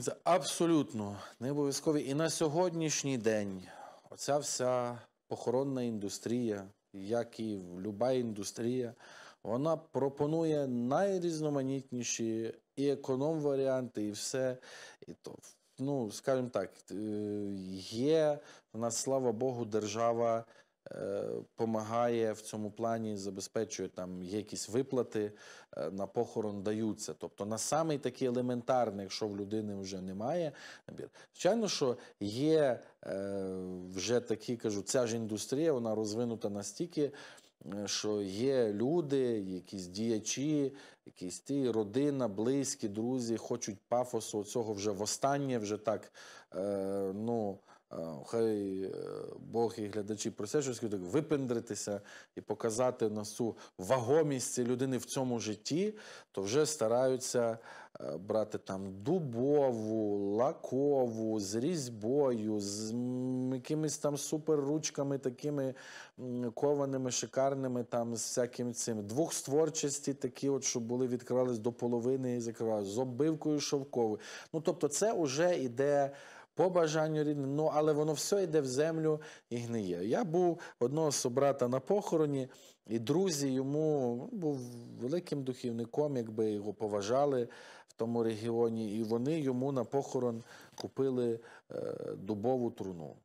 це абсолютно не обов'язкові. І на сьогоднішній день оця вся похоронна індустрія, як і люба індустрія, вона пропонує найрізноманітніші і економ-варіанти, і все. І то, ну, скажімо так, е, є в нас, слава Богу, держава Помагає в цьому плані, забезпечує там якісь виплати е, на похорон даються. Тобто на самий такий елементарний, якщо в людини вже немає набір. Звичайно, що є е, вже такі, кажу, ця ж індустрія вона розвинута настільки, е, що є люди, якісь діячі, якісь ті, родина, близькі, друзі, хочуть пафосу цього вже востаннє, вже так. ну... Е, хай е, Бог і глядачі так випендритися і показати насу вагомість людини в цьому житті, то вже стараються е, брати там дубову, лакову, з різьбою, з якимись там суперручками, такими кованими, шикарними, там з всяким цим. Двохстворчості такі, от, щоб були, відкривались до половини і закривались, з оббивкою шовковою. Ну, тобто, це вже іде по бажанню рідним, ну але воно все йде в землю і гниє. Я був одного собрата на похороні, і друзі йому ну, був великим духівником, якби його поважали в тому регіоні, і вони йому на похорон купили е, дубову труну.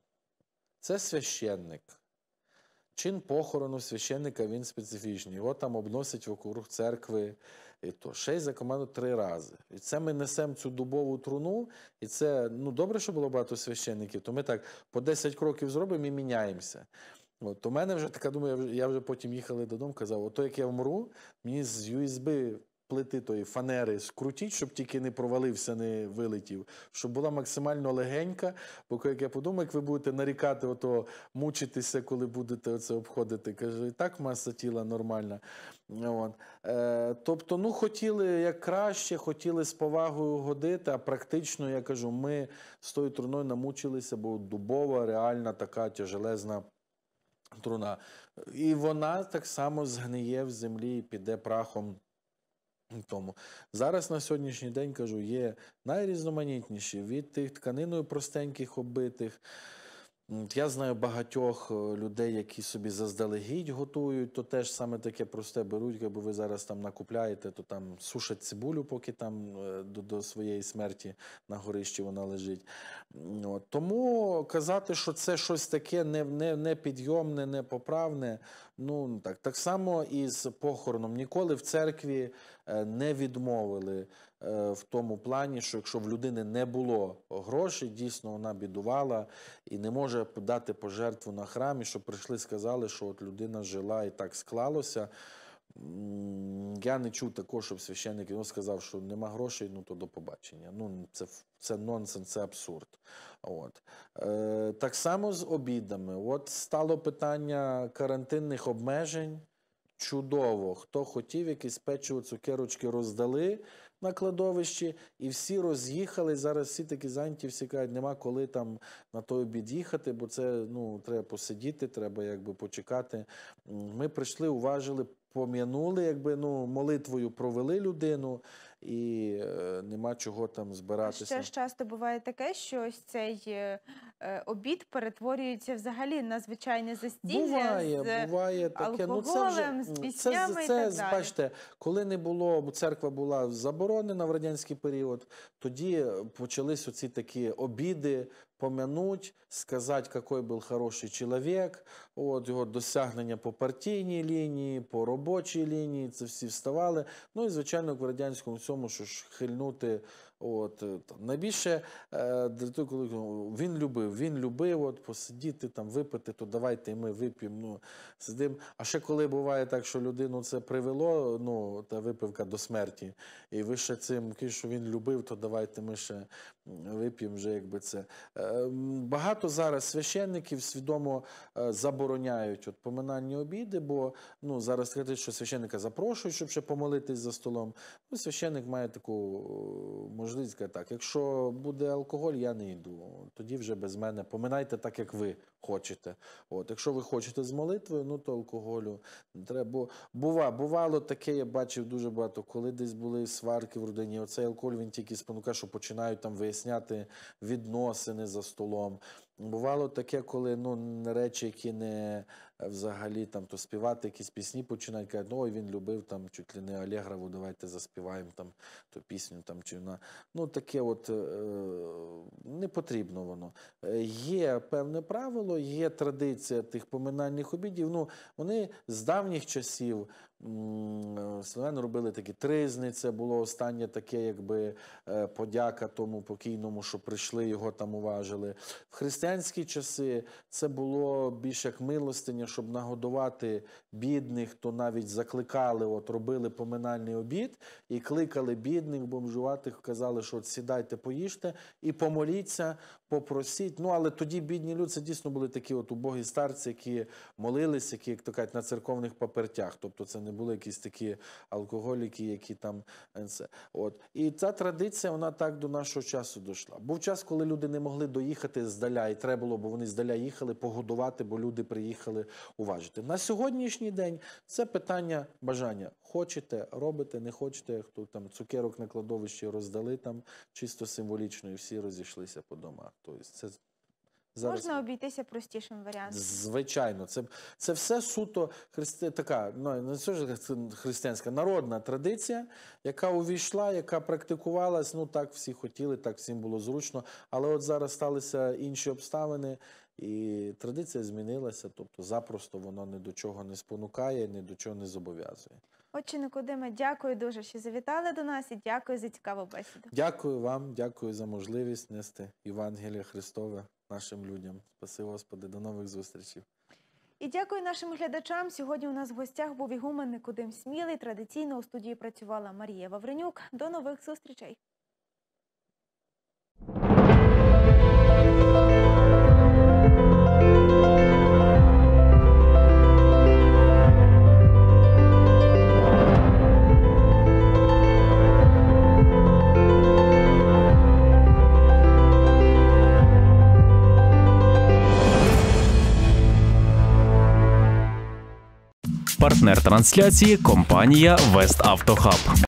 Це священник. Чин похорону священника він специфічний. Його там обносять вокруг церкви. І то ще й за команду три рази. І це ми несемо цю дубову труну. І це ну добре, що було багато священників, то ми так по 10 кроків зробимо і міняємося. От у мене вже така думаю, я вже потім їхали додому, казав, ото як я вмру, мені з USB плити тої фанери скрутіть, щоб тільки не провалився, не вилетів, щоб була максимально легенька. Бо як я подумав, як ви будете нарікати, ото мучитися, коли будете це обходити. Кажу, і так маса тіла нормальна. От. Е, Тобто, ну хотіли як краще, хотіли з повагою годити, а практично я кажу, ми з тою труною намучилися, бо дубова, реальна така тяжелезна. Труна. І вона так само згниє в землі і піде прахом тому зараз на сьогоднішній день кажу, є найрізноманітніші від тих тканиною простеньких оббитих. Я знаю багатьох е, людей, які собі заздалегідь готують, то теж саме таке просте беруть, якби ви зараз там накупляєте, то там сушать цибулю, поки там е, до до своєї смерті на горищі вона лежить. Тому казати, що це щось таке не, не, непоправне. Ну так так само і з похороном. Ніколи в церкві е, не відмовили. Е, в тому плані, що якщо в людини не було грошей, дійсно вона бідувала і не може подати пожертву на храмі, щоб прийшли, сказали, що от людина жила і так склалося. Я не чув також, щоб священник він сказав, що нема грошей, ну то до побачення. Ну Це це нонсенс, це абсурд. От. Е, Так само з обідами. От стало питання карантинних обмежень. Чудово, хто хотів, якісь печиво цукерочки роздали на кладовищі, і всі роз'їхали. Зараз всі такі зайняті, всі кажуть, нема коли там на той обід їхати, бо це ну треба посидіти, треба якби почекати. Ми прийшли, уважили, пом'янули, якби ну молитвою провели людину і е, нема чого там збиратися. Ще ж часто буває таке, що ось цей е, е, обід перетворюється взагалі на звичайне застілля буває, з буває таке. алкоголем, ну, це вже, з піснями це, і так далі. Бачите, коли не було, церква була заборонена в радянський період, тоді почались оці такі обіди, помянуть, сказати, який був хороший чоловік, от його досягнення по партійній лінії, по робочій лінії, це всі вставали. Ну і звичайно, в радянському цьому що ж хильнути. От е, найбільше е, коли ну, він любив, він любив от посидіти там, випити, то давайте ми вип'ємо. Ну сидим. А ще коли буває так, що людину це привело, ну та випивка до смерті, і ви ще цим що він любив, то давайте ми ще вип'ємо. Вже якби це е, багато зараз священників свідомо забороняють от поминальні обіди, бо ну зараз сказати, що священника запрошують, щоб ще помолитись за столом. Ну, священник має таку можливість. Журналіст каже так, якщо буде алкоголь, я не йду. Тоді вже без мене поминайте так, як ви хочете. От, Якщо ви хочете з молитвою, ну то алкоголю не треба. Бо бува, бувало таке, я бачив дуже багато, коли десь були сварки в родині. Оцей алкоголь він тільки спонукає, що починають там виясняти відносини за столом. Бувало таке, коли ну речі, які не Е, взагалі там то співати якісь пісні починають, кажуть, ну він любив там чуть ли не Алєгрову, давайте заспіваємо там ту пісню там чи на ну таке, от е, не потрібно воно. Е, є певне правило, є традиція тих поминальних обідів. Ну вони з давніх часів Слов'яни робили такі тризни. Це було останнє таке, якби е, подяка тому покійному, що прийшли, його там уважили. В християнські часи це було більш як милостиня, щоб нагодувати бідних, то навіть закликали, от робили поминальний обід і кликали бідних, бомжуватих, казали, що от сідайте, поїжте і помоліться попросіть. Ну але тоді бідні люди це дійсно були такі от убогі старці, які молились, які як то кажуть, на церковних папертях. Тобто це не були якісь такі алкоголіки, які там е, от і ця традиція вона так до нашого часу дійшла. Був час, коли люди не могли доїхати здаля, і треба було, бо вони здаля їхали погодувати, бо люди приїхали уважити. На сьогоднішній день це питання бажання. Хочете, робите, не хочете, хто там цукерок на кладовищі роздали там чисто символічно, і всі розійшлися по домах. Тобто це зараз... Можна обійтися простішим варіантом. Звичайно, це це все суто христи... така, ну не це ж християнська народна традиція, яка увійшла, яка практикувалась. Ну так всі хотіли, так всім було зручно. Але от зараз сталися інші обставини. І традиція змінилася, тобто запросто воно ні до чого не спонукає, ні до чого не зобов'язує. Отче Никодиме, ну дякую дуже, що завітали до нас, і дякую за цікаву бесіду. Дякую вам, дякую за можливість нести Євангелія Христове нашим людям. Спасибо, Господи, до нових зустрічей. І дякую нашим глядачам. Сьогодні у нас в гостях був Ігумен Никодим Смілий. Традиційно у студії працювала Марія Вавренюк. До нових зустрічей. партнер трансляції компанія Веставтохаб.